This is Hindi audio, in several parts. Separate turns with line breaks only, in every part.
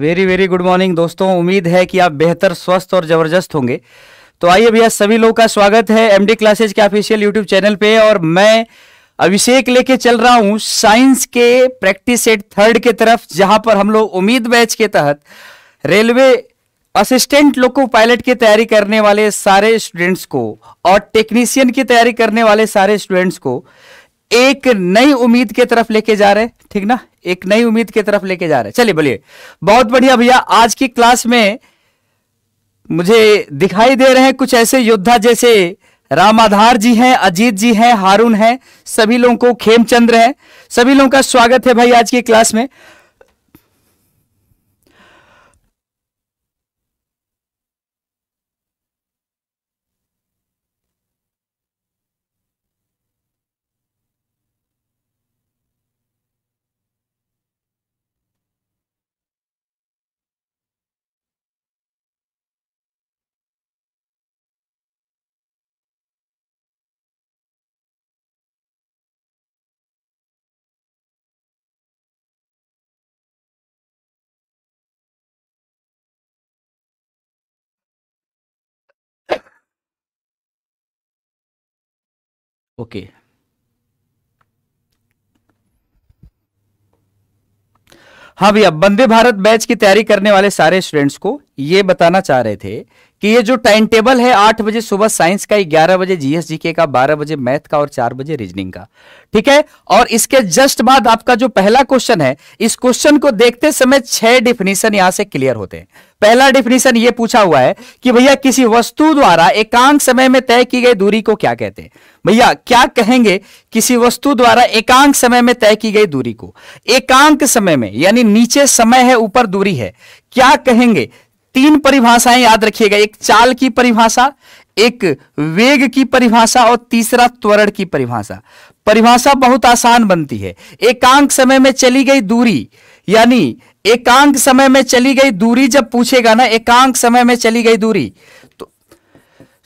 वेरी वेरी गुड मॉर्निंग दोस्तों उम्मीद है कि आप बेहतर स्वस्थ और जबरदस्त होंगे तो आइए भैया सभी लोगों का स्वागत है एमडी क्लासेज के ऑफिशियल यूट्यूब चैनल पे और मैं अभिषेक लेके चल रहा हूँ साइंस के प्रैक्टिस सेट थर्ड के तरफ जहां पर हम लोग उम्मीद बैच के तहत रेलवे असिस्टेंट लोको पायलट की तैयारी करने वाले सारे स्टूडेंट्स को और टेक्नीशियन की तैयारी करने वाले सारे स्टूडेंट्स को एक नई उम्मीद के तरफ लेके जा रहे ठीक ना एक नई उम्मीद के तरफ लेके जा रहे चलिए बोलिए बहुत बढ़िया भैया आज की क्लास में मुझे दिखाई दे रहे हैं कुछ ऐसे योद्धा जैसे राम आधार जी हैं अजीत जी हैं हारून हैं सभी लोगों को खेमचंद्र हैं सभी लोगों का स्वागत है भाई आज की क्लास में ओके हाँ भैया वंदे भारत बैच की तैयारी करने वाले सारे स्टूडेंट्स को ये बताना चाह रहे थे कि ये जो टाइम टेबल है आठ बजे सुबह साइंस का ग्यारह बजे जीएस जीके का बारह बजे मैथ का और चार बजे रीजनिंग का ठीक है और इसके जस्ट बाद आपका जो पहला क्वेश्चन है इस क्वेश्चन को देखते समय छह डिफिनीशन यहां से क्लियर होते हैं पहला डिफिनीशन ये पूछा हुआ है कि भैया किसी वस्तु द्वारा एकांक समय में तय की गई दूरी को क्या कहते हैं भैया क्या कहेंगे किसी वस्तु द्वारा एकांक समय में तय की गई दूरी को एकांक समय में यानी नीचे समय है ऊपर दूरी है क्या कहेंगे तीन परिभाषाएं याद रखिएगा एक चाल की परिभाषा एक वेग की परिभाषा और तीसरा त्वरण की परिभाषा परिभाषा बहुत आसान बनती है एकांक समय में चली गई दूरी यानी एकांक समय में चली गई दूरी जब पूछेगा ना एकांक समय में चली गई दूरी तो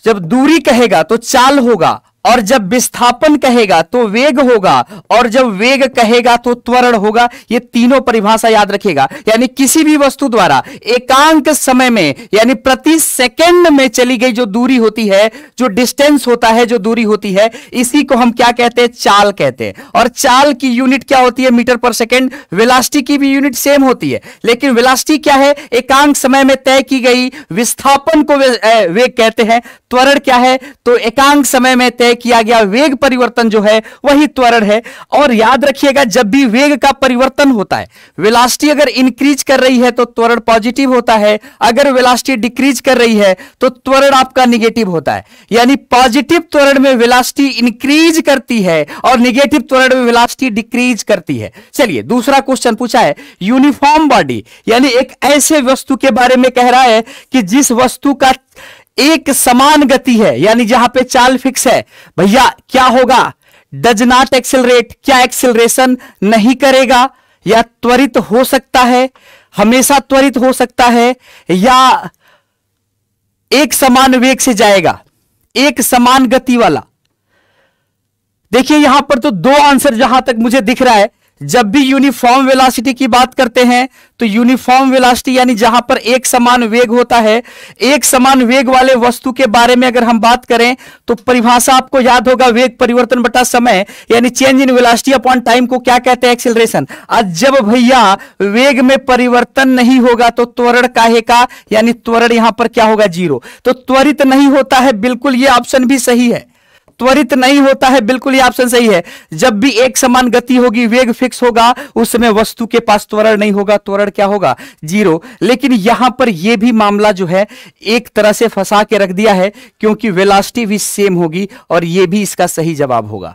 जब दूरी कहेगा तो चाल होगा और जब विस्थापन कहेगा तो वेग होगा और जब वेग कहेगा तो त्वरण होगा ये तीनों परिभाषा याद रखेगा यानी किसी भी वस्तु द्वारा एकांक समय में यानी प्रति सेकेंड में चली गई जो दूरी होती है जो डिस्टेंस होता है जो दूरी होती है इसी को हम क्या कहते हैं चाल कहते हैं और चाल की यूनिट क्या होती है मीटर पर सेकेंड विलास्टी की भी यूनिट सेम होती है लेकिन विलास्टी क्या है एकांक समय में तय की गई विस्थापन को वेग कहते हैं त्वरण क्या है तो एकांक समय में तय किया गया वेग परिवर्तन जो है वही त्वरण है और याद रखिएगा जब भी वेग का परिवर्तन होता है वेलास्टी अगर इंक्रीज कर रही है तो त्वरण पॉजिटिव होता है अगर वेलास्टी डिक्रीज कर रही है तो त्वरण आपका निगेटिव होता है यानी पॉजिटिव त्वरण में वेलास्टी इंक्रीज करती है और निगेटिव त्वरण में वेलास्टी डिक्रीज करती है चलिए दूसरा क्वेश्चन पूछा है यूनिफॉर्म बॉडी यानी एक ऐसे वस्तु के बारे में कह रहा है कि जिस वस्तु का एक समान गति है यानी जहां पे चाल फिक्स है भैया क्या होगा डज नॉट एक्सेलरेट क्या एक्सेलरेशन नहीं करेगा या त्वरित हो सकता है हमेशा त्वरित हो सकता है या एक समान वेग से जाएगा एक समान गति वाला देखिए यहां पर तो दो आंसर जहां तक मुझे दिख रहा है जब भी यूनिफॉर्म वेलासिटी की बात करते हैं तो यूनिफॉर्म वेलासिटी यानी जहां पर एक समान वेग होता है एक समान वेग वाले वस्तु के बारे में अगर हम बात करें तो परिभाषा आपको याद होगा वेग परिवर्तन बटा समय यानी change in velocity upon time को क्या कहते हैं एक्सिलरेशन आज जब भैया वेग में परिवर्तन नहीं होगा तो त्वरण काहे का यानी त्वरण यहां पर क्या होगा जीरो तो त्वरित नहीं होता है बिल्कुल ये ऑप्शन भी सही है त्वरित नहीं होता है बिल्कुल ही ऑप्शन सही है जब भी एक समान गति होगी वेग फिक्स होगा उस समय वस्तु के पास त्वरण नहीं होगा त्वरण क्या होगा जीरो लेकिन यहां पर यह भी मामला जो है एक तरह से फंसा के रख दिया है क्योंकि वेलास्टी भी सेम होगी और यह भी इसका सही जवाब होगा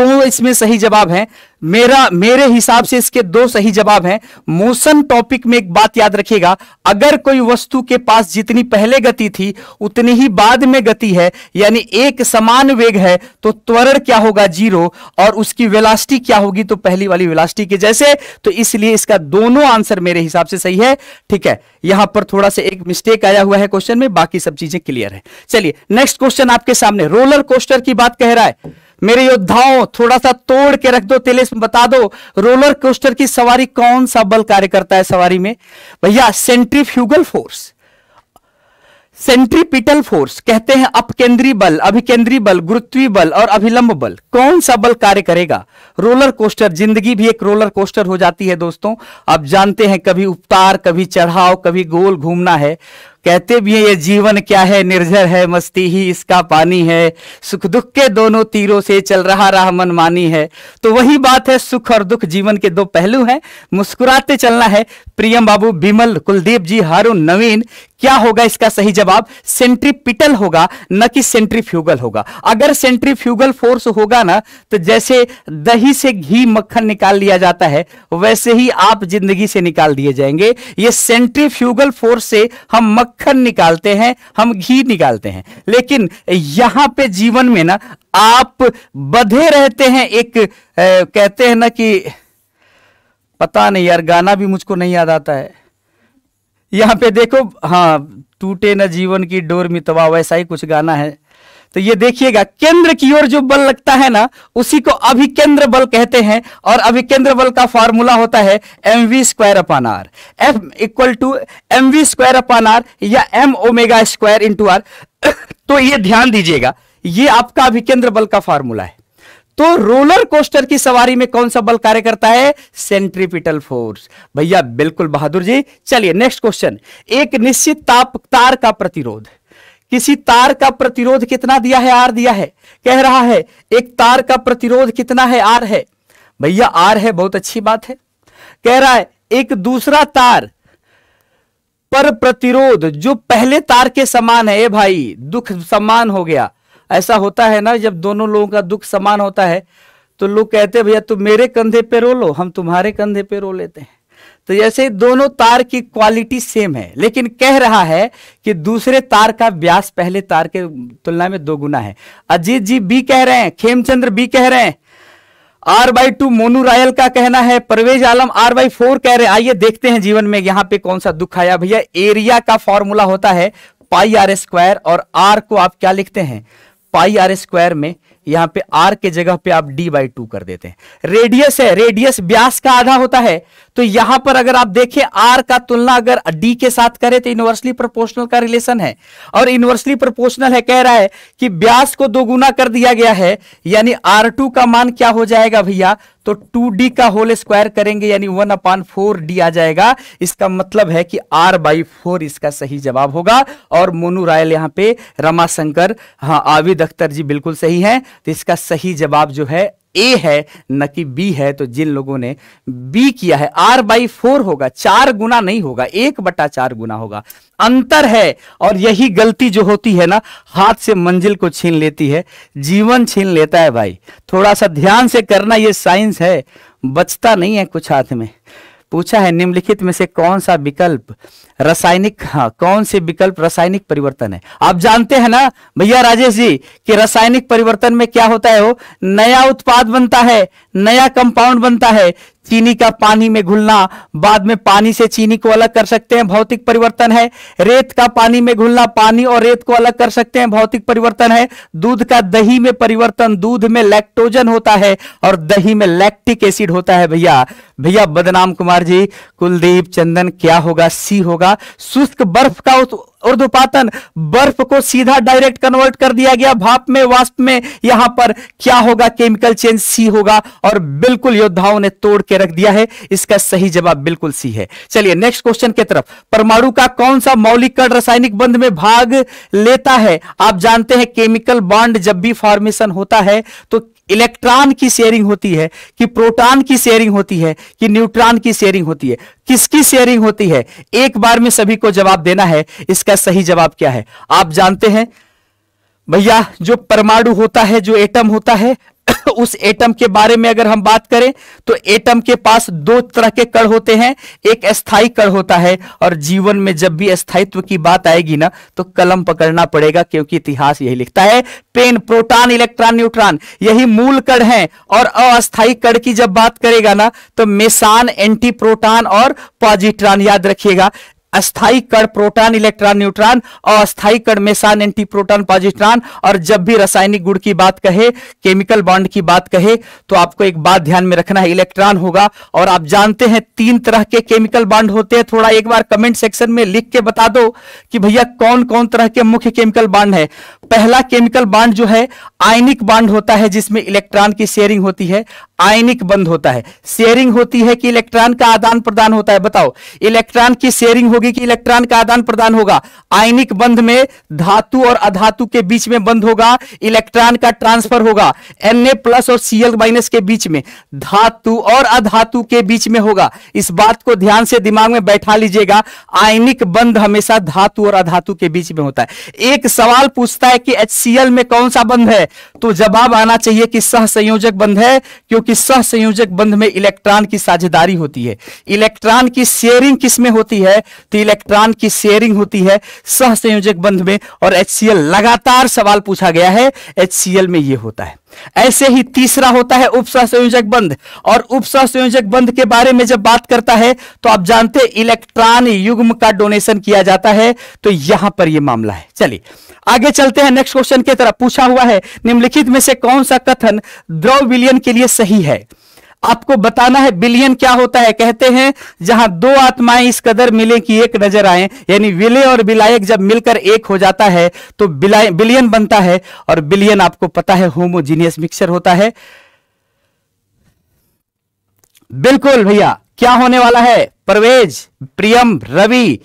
दो इसमें सही जवाब है मेरा मेरे हिसाब से इसके दो सही जवाब हैं मोशन टॉपिक में एक बात याद रखिएगा अगर कोई वस्तु के पास जितनी पहले गति थी उतनी ही बाद में गति है यानी एक समान वेग है तो त्वरण क्या होगा जीरो और उसकी वेलास्टी क्या होगी तो पहली वाली वेलास्टी के जैसे तो इसलिए इसका दोनों आंसर मेरे हिसाब से सही है ठीक है यहां पर थोड़ा सा एक मिस्टेक आया हुआ है क्वेश्चन में बाकी सब चीजें क्लियर है चलिए नेक्स्ट क्वेश्चन आपके सामने रोलर कोस्टर की बात कह रहा है मेरे योद्धाओं थोड़ा सा तोड़ के रख दो तिलिस्म बता दो रोलर कोस्टर की सवारी कौन सा बल कार्य करता है सवारी में भैया सेंट्रीफ्यूगल फोर्स सेंट्रीपिटल फोर्स कहते हैं अपकेंद्रीय बल अभिकेंद्रीय बल गुरुत्वीय बल और अभिलंब बल कौन सा बल कार्य करेगा रोलर कोस्टर जिंदगी भी एक रोलर कोस्टर हो जाती है दोस्तों आप जानते हैं कभी उपतार कभी चढ़ाव कभी गोल घूमना है कहते भी हैं ये जीवन क्या है निर्जर है मस्ती ही इसका पानी है सुख दुख के दोनों तीरों से चल रहा राह मनमानी है तो वही बात है सुख और दुख जीवन के दो पहलू हैं मुस्कुराते चलना है प्रियम बाबू बिमल कुलदीप जी हारू नवीन क्या होगा इसका सही जवाब सेंट्रीपिटल होगा न कि सेंट्रीफ्यूगल होगा अगर सेंट्रीफ्यूगल फोर्स होगा ना तो जैसे दही से घी मक्खन निकाल लिया जाता है वैसे ही आप जिंदगी से निकाल दिए जाएंगे ये सेंट्रीफ्यूगल फोर्स से हम मक्खन मक्खन निकालते हैं हम घी निकालते हैं लेकिन यहां पे जीवन में ना आप बधे रहते हैं एक ए, कहते हैं ना कि पता नहीं यार गाना भी मुझको नहीं याद आता है यहां पे देखो हाँ टूटे ना जीवन की डोर मितवा वैसा ही कुछ गाना है तो ये देखिएगा केंद्र की ओर जो बल लगता है ना उसी को अभिकेंद्र बल कहते हैं और अभिकेंद्र बल का फॉर्मूला होता है M V square upon R F equal to M V square upon R या M omega square into R तो ये ध्यान दीजिएगा ये आपका अभिकेंद्र बल का फॉर्मूला है तो रोलर कोस्टर की सवारी में कौन सा बल कार्य करता है सेंट्रीपिटल फोर्स भैया बिल्कुल बहादुर जी चलिए नेक्स्ट क्वेश्चन एक निश्चित ताप तार का प्रतिरोध किसी तार का प्रतिरोध कितना दिया है आर दिया है कह रहा है एक तार का प्रतिरोध कितना है आर है भैया आर है बहुत अच्छी बात है कह रहा है एक दूसरा तार पर प्रतिरोध जो पहले तार के समान है ए भाई दुख समान हो गया ऐसा होता है ना जब दोनों लोगों का दुख समान होता है तो लोग कहते हैं भैया तुम मेरे कंधे पे रो लो हम तुम्हारे कंधे पे रो लेते हैं तो जैसे दोनों तार की क्वालिटी सेम है लेकिन कह रहा है कि दूसरे तार का व्यास पहले तार के तुलना में दो गुना है अजीत जी बी कह रहे हैं खेमचंद्र बी कह रहे हैं R by two Monu Rayal का कहना है Parvez Alam R by four कह रहे हैं आइए देखते हैं जीवन में यहां पे कौन सा दुख आया भैया एरिया का फॉर्मूला होता है पाई आर स्क्वायर और आर को आप क्या लिखते हैं पाई आर स्क्वायर में यहां पे आर के जगह पे आप डी बाई टू कर देते हैं रेडियस है रेडियस व्यास का आधा होता है तो यहां पर अगर आप देखें आर का तुलना अगर डी के साथ करें तो इनवर्सली प्रोपोर्शनल का रिलेशन है और इनवर्सली प्रोपोर्शनल है कह रहा है कि व्यास को दोगुना कर दिया गया है यानी आर टू का मान क्या हो जाएगा भैया तो टू डी का होल स्क्वायर करेंगे यानी वन अपान फोर डी आ जाएगा इसका मतलब है कि आर बाई फोर इसका सही जवाब होगा और मोनू रायल यहां पे रमाशंकर हाँ आविद अख्तर जी बिल्कुल सही है तो इसका सही जवाब जो है ए है न कि बी है तो जिन लोगों ने बी किया है आर बाई फोर होगा चार गुना नहीं होगा एक बटा चार गुना होगा अंतर है और यही गलती जो होती है ना हाथ से मंजिल को छीन लेती है जीवन छीन लेता है भाई थोड़ा सा ध्यान से करना ये साइंस है बचता नहीं है कुछ हाथ में पूछा है निम्नलिखित में से कौन सा विकल्प रासायनिक हाँ कौन से विकल्प रासायनिक परिवर्तन है आप जानते हैं ना भैया राजेश जी कि रासायनिक परिवर्तन में क्या होता है वो नया उत्पाद बनता है नया कंपाउंड बनता है चीनी का पानी में घुलना बाद में पानी से चीनी को अलग कर सकते हैं भौतिक परिवर्तन है रेत का पानी में घुलना पानी और रेत को अलग कर सकते हैं भौतिक परिवर्तन है दूध का दही में परिवर्तन दूध में लैक्टोजन होता है और दही में लैक्टिक एसिड होता है भैया भैया बदनाम कुमार जी कुलदीप चंदन क्या होगा सी होगा था शुष्क बर्फ का उर्दुपातन बर्फ को सीधा डायरेक्ट कन्वर्ट कर दिया गया भाप में वाष्प में यहां पर क्या होगा केमिकल चेंज सी होगा और बिल्कुल योद्धाओं ने तोड़ के रख दिया है इसका सही जवाब बिल्कुल सी है चलिए नेक्स्ट क्वेश्चन की तरफ परमाणु का कौन सा मौलिक कण रासायनिक बंध में भाग लेता है आप जानते हैं केमिकल बॉन्ड जब भी फॉर्मेशन होता है तो इलेक्ट्रॉन की शेयरिंग होती है कि प्रोटॉन की शेयरिंग होती है कि न्यूट्रॉन की शेयरिंग होती है किसकी शेयरिंग होती है एक बार में सभी को जवाब देना है इसका सही जवाब क्या है आप जानते हैं भैया जो परमाणु होता है जो एटम होता है उस एटम के बारे में अगर हम बात करें तो एटम के पास दो तरह के कण होते हैं एक स्थायी कण होता है और जीवन में जब भी स्थायित्व की बात आएगी ना तो कलम पकड़ना पड़ेगा क्योंकि इतिहास यही लिखता है पेन प्रोटॉन इलेक्ट्रॉन न्यूट्रॉन यही मूल कण है और अस्थायी कण की जब बात करेगा ना तो मेसान एंटी प्रोटॉन और पॉजिट्रॉन याद रखिएगा अस्थाई कण प्रोटॉन इलेक्ट्रॉन न्यूट्रॉन अस्थाई कण मेसान एंटी प्रोटॉन पॉजिट्रॉन और जब भी रासायनिक गुण की बात कहे केमिकल बॉन्ड की बात कहे तो आपको एक बात ध्यान में रखना है इलेक्ट्रॉन होगा और आप जानते हैं तीन तरह के केमिकल बॉन्ड होते हैं थोड़ा एक बार कमेंट सेक्शन में लिख के बता दो कि भैया कौन कौन तरह के मुख्य केमिकल बॉन्ड है पहला केमिकल बॉन्ड जो है आयनिक बॉन्ड होता है जिसमें इलेक्ट्रॉन की शेयरिंग होती है आयनिक बंद होता है शेयरिंग होती है कि इलेक्ट्रॉन का आदान प्रदान होता है बताओ इलेक्ट्रॉन की शेयरिंग यौगिक इलेक्ट्रॉन का आदान प्रदान होगा आयनिक बंध में धातु और अधातु के बीच में बंध होगा इलेक्ट्रॉन का ट्रांसफर होगा एन प्लस और सीएल माइनस के बीच में धातु और अधातु के बीच में होगा इस बात को ध्यान से दिमाग में बैठा लीजिएगा आयनिक बंध हमेशा धातु और अधातु के बीच में होता है एक सवाल पूछता है कि एच में कौन सा बंध है तो जवाब आना चाहिए कि सह संयोजक बंध है क्योंकि सह संयोजक बंध में इलेक्ट्रॉन की साझेदारी होती है इलेक्ट्रॉन की शेयरिंग किसमें होती है तो इलेक्ट्रॉन की शेयरिंग होती है सह संयोजक बंध में और एच लगातार सवाल पूछा गया है एच में यह होता है ऐसे ही तीसरा होता है उपसह संयोजक बंध और उपसह संयोजक बंध के बारे में जब बात करता है तो आप जानते हैं इलेक्ट्रॉन युग्म का डोनेशन किया जाता है तो यहां पर यह मामला है चलिए आगे चलते हैं नेक्स्ट क्वेश्चन की तरफ पूछा हुआ है निम्नलिखित में से कौन सा कथन द्रव विलियन के लिए सही है आपको बताना है बिलियन क्या होता है कहते हैं जहां दो आत्माएं इस कदर मिले कि एक नजर आए यानी विलय और विलायक जब मिलकर एक हो जाता है तो बिलियन बनता है और बिलियन आपको पता है होमोजीनियस मिक्सचर होता है बिल्कुल भैया क्या होने वाला है परवेज प्रियम रवि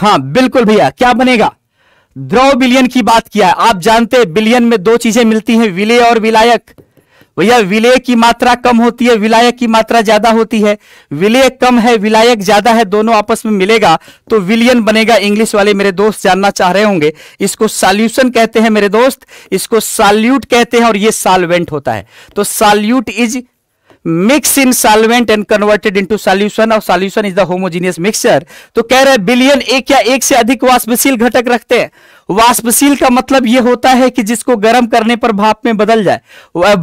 हाँ बिल्कुल भैया क्या बनेगा द्रव बिलियन की बात किया है आप जानते हैं बिलियन में दो चीजें मिलती हैं विलय और विलायक भैया विलय की मात्रा कम होती है विलायक की मात्रा ज्यादा होती है विलय कम है विलायक ज्यादा है दोनों आपस में मिलेगा तो विलियन बनेगा इंग्लिश वाले मेरे दोस्त जानना चाह रहे होंगे इसको सॉल्यूशन कहते हैं मेरे दोस्त इसको सॉल्यूट कहते हैं और ये सॉल्वेंट होता है तो solute is mix in solvent and converted into solution और solution is the homogeneous mixture तो कह रहे बिलियन एक या एक से अधिक वाष्पशील घटक रखते हैं वाष्पशील का मतलब यह होता है कि जिसको गर्म करने पर भाप में बदल जाए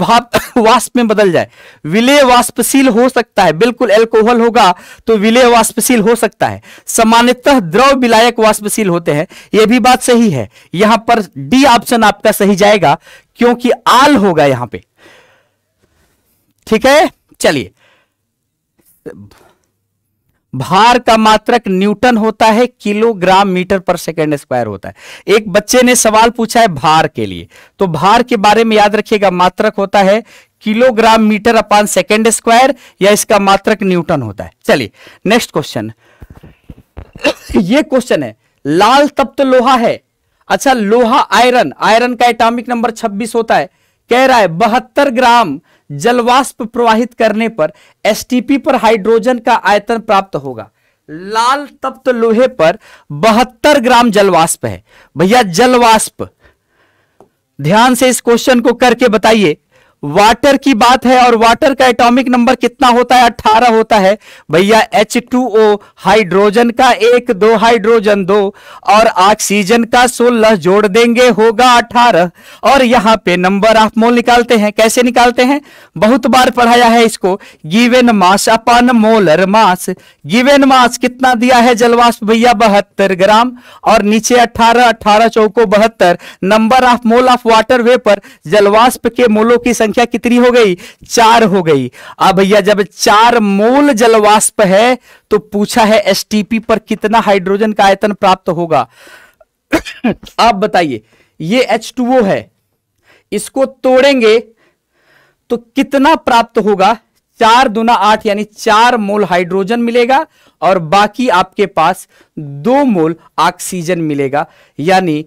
भाप वाष्प में बदल जाए विलय वाष्पशील हो सकता है बिल्कुल एल्कोहल होगा तो विलय वाष्पशील हो सकता है सामान्यतः द्रव विलायक वाष्पशील होते हैं यह भी बात सही है यहां पर डी ऑप्शन आपका सही जाएगा क्योंकि आल होगा यहां पे ठीक है चलिए भार का मात्रक न्यूटन होता है किलोग्राम मीटर पर सेकेंड स्क्वायर होता है एक बच्चे ने सवाल पूछा है भार के लिए तो भार के बारे में याद रखिएगा मात्रक होता है kilogram metre upon second square या इसका मात्रक न्यूटन होता है चलिए नेक्स्ट क्वेश्चन ये क्वेश्चन है लाल तप्त तो लोहा है अच्छा लोहा आयरन आयरन का एटॉमिक नंबर 26 होता है कह रहा है बहत्तर ग्राम जलवाष्प प्रवाहित करने पर एसटीपी पर हाइड्रोजन का आयतन प्राप्त होगा लाल तप्त लोहे पर बहत्तर ग्राम जलवाष्प है भैया जलवाष्प ध्यान से इस क्वेश्चन को करके बताइए वाटर की बात है और वाटर का एटॉमिक नंबर कितना होता है अठारह होता है भैया एच टू ओ हाइड्रोजन का एक दो हाइड्रोजन दो और ऑक्सीजन का सोलह जोड़ देंगे होगा अठारह और यहाँ पे नंबर ऑफ मोल निकालते हैं कैसे निकालते हैं बहुत बार पढ़ाया है इसको given mass upon molar mass given mass कितना दिया है जलवाष्प भैया बहत्तर ग्राम और नीचे अठारह अठारह चौको बहत्तर number of mole of water vapour जलवाष्प के मोलों की संख्या संख्या कितनी हो गई चार हो गई अब भैया जब चार मोल जलवाष्प है तो पूछा है एसटीपी पर कितना हाइड्रोजन का आयतन प्राप्त होगा आप बताइए ये H2O है इसको तोड़ेंगे तो कितना प्राप्त होगा चार दुना आठ यानी चार मोल हाइड्रोजन मिलेगा और बाकी आपके पास दो मोल ऑक्सीजन मिलेगा यानी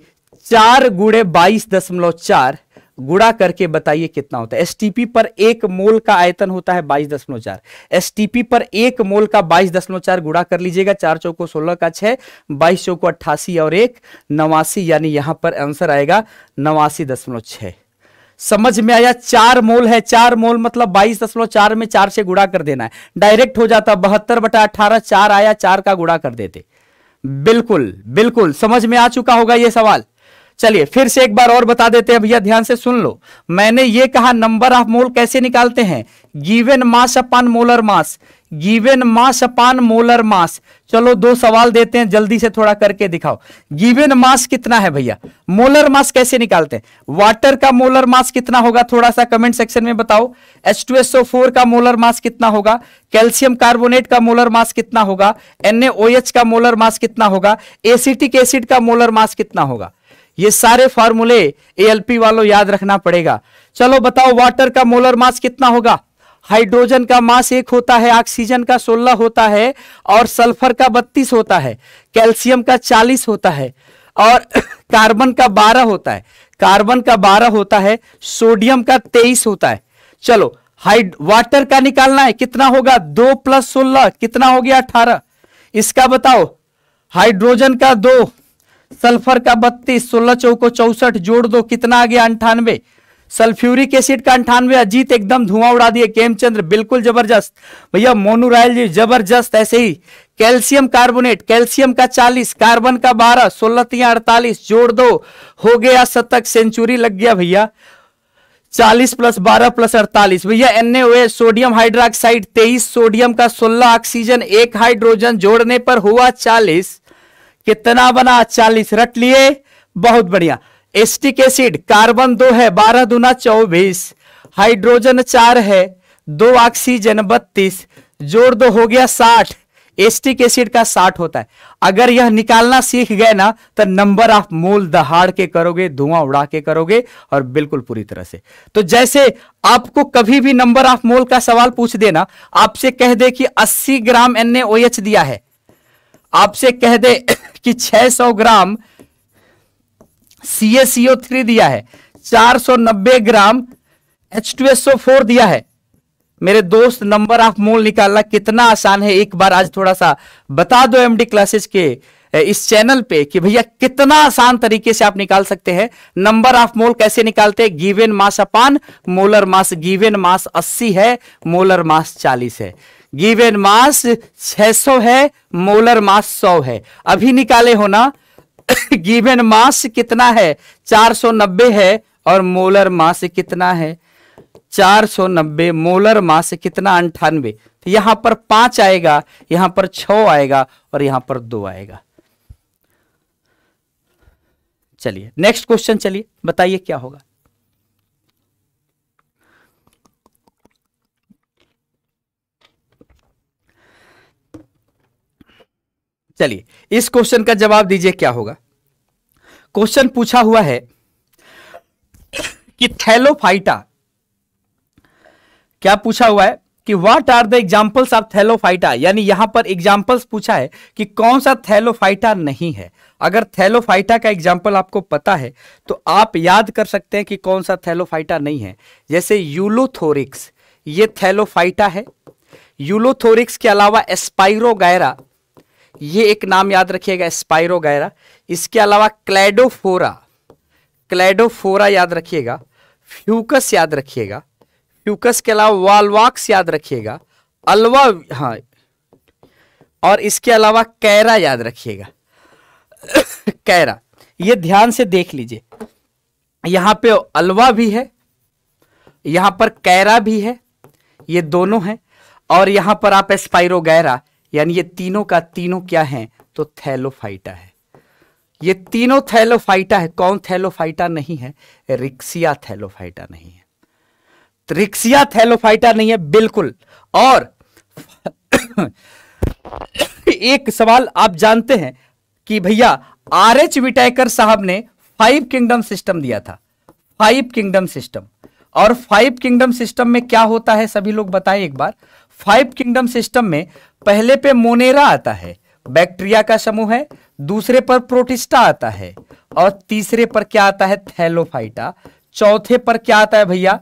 चार गुड़े बाईस दशमलव चार गुड़ा करके बताइए कितना होता है एसटीपी पर एक मोल का आयतन होता है बाईस दशमलव चार एसटीपी पर एक मोल का बाईस दशमलव चार गुड़ा कर लीजिएगा चार चौको सोलह का छह बाईस चौको अट्ठासी और एक नवासी यानी यहां पर आंसर आएगा नवासी दशमलव छह समझ में आया चार मोल है चार मोल मतलब बाईस दशमलव चार में चार से गुड़ा कर देना है डायरेक्ट हो जाता बहत्तर बटा अठारह चार आया चार का गुड़ा कर देते बिल्कुल बिल्कुल समझ में आ चुका होगा यह सवाल चलिए फिर से एक बार और बता देते हैं भैया ध्यान से सुन लो मैंने ये कहा नंबर ऑफ मोल कैसे निकालते हैं given mass upon molar mass given mass upon molar mass चलो दो सवाल देते हैं जल्दी से थोड़ा करके दिखाओ गिवेन मास कितना है भैया मोलर मास कैसे निकालते हैं वाटर का मोलर मास कितना होगा थोड़ा सा कमेंट सेक्शन में बताओ H2SO4 का मोलर मास कितना होगा कैल्शियम कार्बोनेट का मोलर मास कितना होगा NaOH का मोलर मास कितना होगा एसिटिक एसिड का मोलर मास कितना होगा ये सारे फॉर्मूले एएलपी वालों याद रखना पड़ेगा चलो बताओ वाटर का मोलर मास कितना होगा हाइड्रोजन का मास एक होता है ऑक्सीजन का सोलह होता है और सल्फर का बत्तीस होता है कैल्शियम का चालीस होता है और कार्बन का बारह होता है कार्बन का बारह होता है सोडियम का तेईस होता है चलो हाइड वाटर का निकालना है कितना होगा दो प्लस सोलह कितना हो गया अठारह इसका बताओ हाइड्रोजन का दो सल्फर का बत्तीस सोलह चौको चौसठ जोड़ दो कितना आ गया अंठानवे सल्फ्यूरिक एसिड का अंठानवे अजीत एकदम धुआं उड़ा दिए केमचंद्र बिल्कुल जबरदस्त भैया मोनू रायल जी जबरदस्त ऐसे ही कैल्शियम कार्बोनेट कैल्शियम का 40 कार्बन का 12 सोलह तिया अड़तालीस जोड़ दो हो गया शतक सेंचुरी लग गया भैया 40 प्लस 12 प्लस 48 भैया एन सोडियम हाइड्रोक्साइड 23 सोडियम का 16 ऑक्सीजन एक हाइड्रोजन जोड़ने पर हुआ चालीस कितना बना चालीस रट लिए बहुत बढ़िया एस्टिक एसिड कार्बन दो है बारह दुना चौबीस हाइड्रोजन चार है दो ऑक्सीजन बत्तीस जोड़ दो हो गया साठ एस्टिक एसिड का साठ होता है अगर यह निकालना सीख गए ना तो नंबर ऑफ मोल दहाड़ के करोगे धुआं उड़ा के करोगे और बिल्कुल पूरी तरह से तो जैसे आपको कभी भी नंबर ऑफ मोल का सवाल पूछ देना आपसे कह दे कि 80 ग्राम एन दिया है आपसे कह दे कि 600 ग्राम CaCO3 दिया है 490 ग्राम H2SO4 दिया है मेरे दोस्त नंबर ऑफ मोल निकालना कितना आसान है एक बार आज थोड़ा सा बता दो एमडी क्लासेस के इस चैनल पे कि भैया कितना आसान तरीके से आप निकाल सकते हैं नंबर ऑफ मोल कैसे निकालते हैं given mass upon molar mass given mass 80 है मोलर मास 40 है गिवेन मास 600 है मोलर मास 100 है अभी निकाले हो ना गिवेन मास कितना है 490 है और मोलर मास कितना है 490 मोलर मास कितना अंठानवे तो यहां पर पांच आएगा यहां पर छ आएगा और यहां पर दो आएगा चलिए नेक्स्ट क्वेश्चन चलिए बताइए क्या होगा चलिए इस क्वेश्चन का जवाब दीजिए क्या होगा क्वेश्चन पूछा हुआ है कि थैलोफाइटा क्या पूछा हुआ है कि what are the examples of thallophyta यानी यहां पर एग्जाम्पल्स पूछा है कि कौन सा थैलोफाइटा नहीं है अगर थैलोफाइटा का एग्जाम्पल आपको पता है तो आप याद कर सकते हैं कि कौन सा थैलोफाइटा नहीं है जैसे यूलोथोरिक्स ये थैलोफाइटा है यूलोथोरिक्स के अलावा एस्पायरोगैरा ये एक नाम याद रखिएगा गैरा इसके अलावा क्लैडोफोरा क्लैडोफोरा याद रखिएगा फ्यूकस याद रखिएगा फ्यूकस के अलावा वालवाक्स याद रखिएगा अलवा हाँ और इसके अलावा कैरा याद रखिएगा कैरा ये ध्यान से देख लीजिए यहाँ पे अलवा भी है यहां पर कैरा भी है ये दोनों हैं और यहां पर आप एस्पायरोगैरा यानी ये तीनों का तीनों क्या है तो थैलोफाइटा है ये तीनों थैलोफाइटा है कौन थैलोफाइटा नहीं है रिक्सिया थैलोफाइटा नहीं है रिक्सिया थैलोफाइटा नहीं है बिल्कुल और एक सवाल आप जानते हैं कि भैया आर एच विटैकर साहब ने फाइव किंगडम सिस्टम दिया था फाइव किंगडम सिस्टम और फाइव किंगडम सिस्टम में क्या होता है सभी लोग बताएं एक बार फाइव किंगडम सिस्टम में पहले पे मोनेरा आता है बैक्टीरिया का समूह है दूसरे पर प्रोटिस्टा आता है और तीसरे पर क्या आता है थैलोफाइटा चौथे पर क्या आता है भैया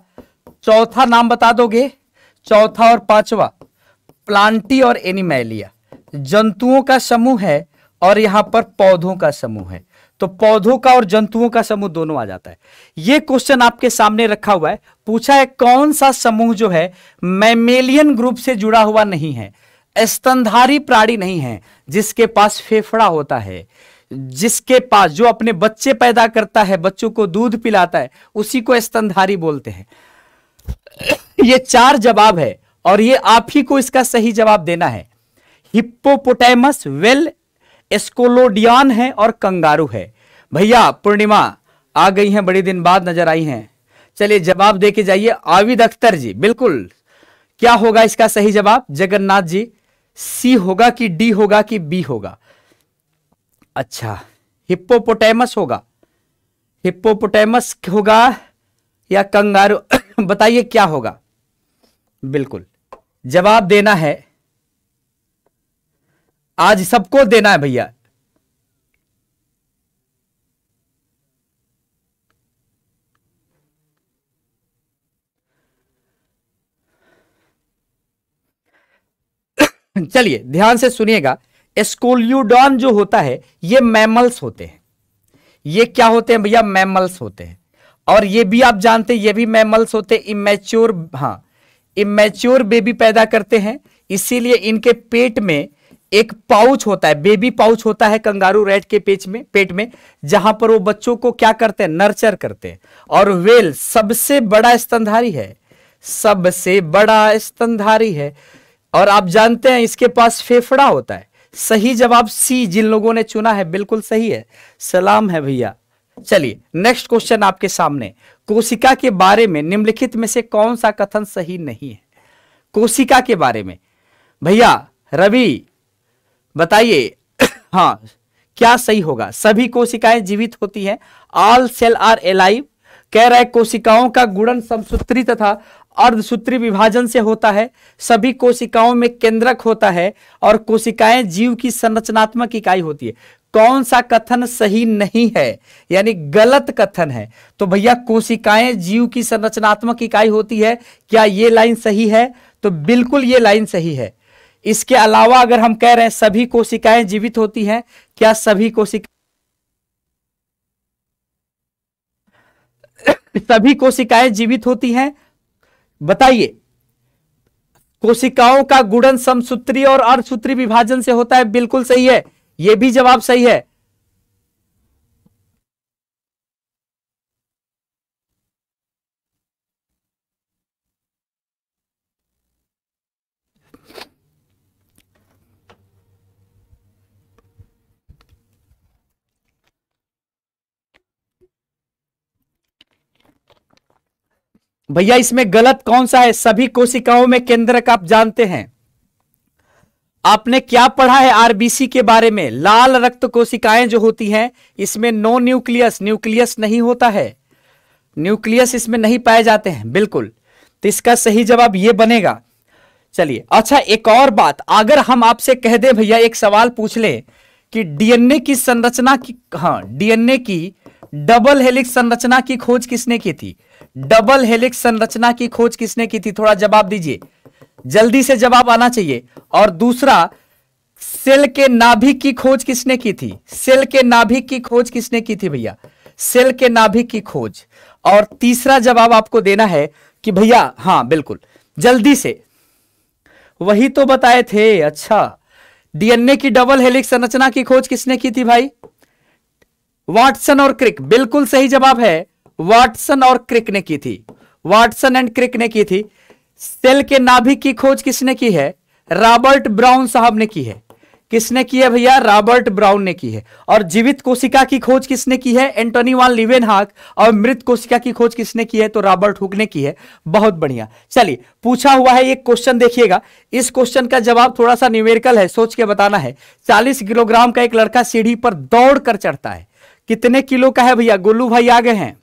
चौथा नाम बता दोगे चौथा और पांचवा प्लांटी और एनिमेलिया जंतुओं का समूह है और यहां पर पौधों का समूह है तो पौधों का और जंतुओं का समूह दोनों आ जाता है यह क्वेश्चन आपके सामने रखा हुआ है पूछा है कौन सा समूह जो है मैमेलियन ग्रुप से जुड़ा हुआ नहीं है स्तनधारी प्राणी नहीं है जिसके पास फेफड़ा होता है जिसके पास जो अपने बच्चे पैदा करता है बच्चों को दूध पिलाता है उसी को स्तनधारी बोलते हैं ये चार जवाब है और ये आप ही को इसका सही जवाब देना है हिप्पोपोटेमस वेल एस्कोलोडियान है और कंगारू है भैया पूर्णिमा आ गई हैं बड़े दिन बाद नजर आई हैं चलिए जवाब देके जाइए आविद अख्तर जी बिल्कुल क्या होगा इसका सही जवाब जगन्नाथ जी सी होगा कि डी होगा कि बी होगा अच्छा हिप्पोपोटेमस होगा हिप्पोपोटेमस होगा या कंगारू बताइए क्या होगा बिल्कुल जवाब देना है आज सबको देना है भैया चलिए ध्यान से सुनिएगा एस्कोल्यूडॉन जो होता है ये मैमल्स होते हैं ये क्या होते हैं भैया मैमल्स होते हैं और ये भी आप जानते हैं ये भी मैमल्स होते हैं इमेच्योर हाँ इमेच्योर बेबी पैदा करते हैं इसीलिए इनके पेट में एक पाउच होता है बेबी पाउच होता है कंगारू रेट के पेच में पेट में जहां पर वो बच्चों को क्या करते हैं नर्चर करते हैं और वेल सबसे बड़ा स्तनधारी है सबसे बड़ा स्तनधारी है और आप जानते हैं इसके पास फेफड़ा होता है सही जवाब सी जिन लोगों ने चुना है बिल्कुल सही है सलाम है भैया चलिए नेक्स्ट क्वेश्चन आपके सामने कोशिका के बारे में निम्नलिखित में से कौन सा कथन सही नहीं है कोशिका के बारे में भैया रवि बताइए हाँ क्या सही होगा सभी कोशिकाएं जीवित होती हैं ऑल सेल आर एलाइव कह रहा है कोशिकाओं का गुणन समसूत्री तथा अर्धसूत्री विभाजन से होता है सभी कोशिकाओं में केंद्रक होता है और कोशिकाएं जीव की संरचनात्मक इकाई होती है कौन सा कथन सही नहीं है यानी गलत कथन है तो भैया कोशिकाएं जीव की संरचनात्मक इकाई होती है क्या ये लाइन सही है तो बिल्कुल ये लाइन सही है इसके अलावा अगर हम कह रहे हैं सभी कोशिकाएं जीवित होती हैं क्या सभी कोशिका सभी कोशिकाएं जीवित होती हैं बताइए कोशिकाओं का गुड़न समसूत्री और अर्धसूत्री विभाजन से होता है बिल्कुल सही है यह भी जवाब सही है भैया इसमें गलत कौन सा है सभी कोशिकाओं में केंद्रक आप जानते हैं आपने क्या पढ़ा है आरबीसी के बारे में लाल रक्त कोशिकाएं जो होती हैं इसमें नो न्यूक्लियस न्यूक्लियस नहीं होता है न्यूक्लियस इसमें नहीं पाए जाते हैं बिल्कुल तो इसका सही जवाब ये बनेगा चलिए अच्छा एक और बात अगर हम आपसे कह दे भैया एक सवाल पूछ ले कि डीएनए की संरचना की हाँ डीएनए की डबल हेलिक्स संरचना की खोज किसने की थी डबल हेलिक्स संरचना की खोज किसने की थी थोड़ा जवाब दीजिए जल्दी से जवाब आना चाहिए और दूसरा सेल के नाभिक की खोज किसने की थी सेल के नाभिक की खोज किसने की थी भैया सेल के नाभिक की खोज और तीसरा जवाब आपको देना है कि भैया हां बिल्कुल जल्दी से वही तो बताए थे अच्छा डीएनए की डबल हेलिक्स संरचना की खोज किसने की थी भाई वाटसन और क्रिक बिल्कुल सही जवाब है वाटसन और क्रिक ने की थी वाटसन एंड क्रिक ने की थी सेल के नाभिक की खोज किसने की है रॉबर्ट ब्राउन साहब ने की है किसने की है भैया रॉबर्ट ब्राउन ने की है और जीवित कोशिका की खोज किसने की है एंटोनी वन हाक और मृत कोशिका की खोज किसने की है तो रॉबर्ट हुक ने की है बहुत बढ़िया चलिए पूछा हुआ है एक क्वेश्चन देखिएगा इस क्वेश्चन का जवाब थोड़ा सा न्यूमेरिकल है सोच के बताना है चालीस किलोग्राम का एक लड़का सीढ़ी पर दौड़ कर चढ़ता है कितने किलो का है भैया गोलू भाई आ गए हैं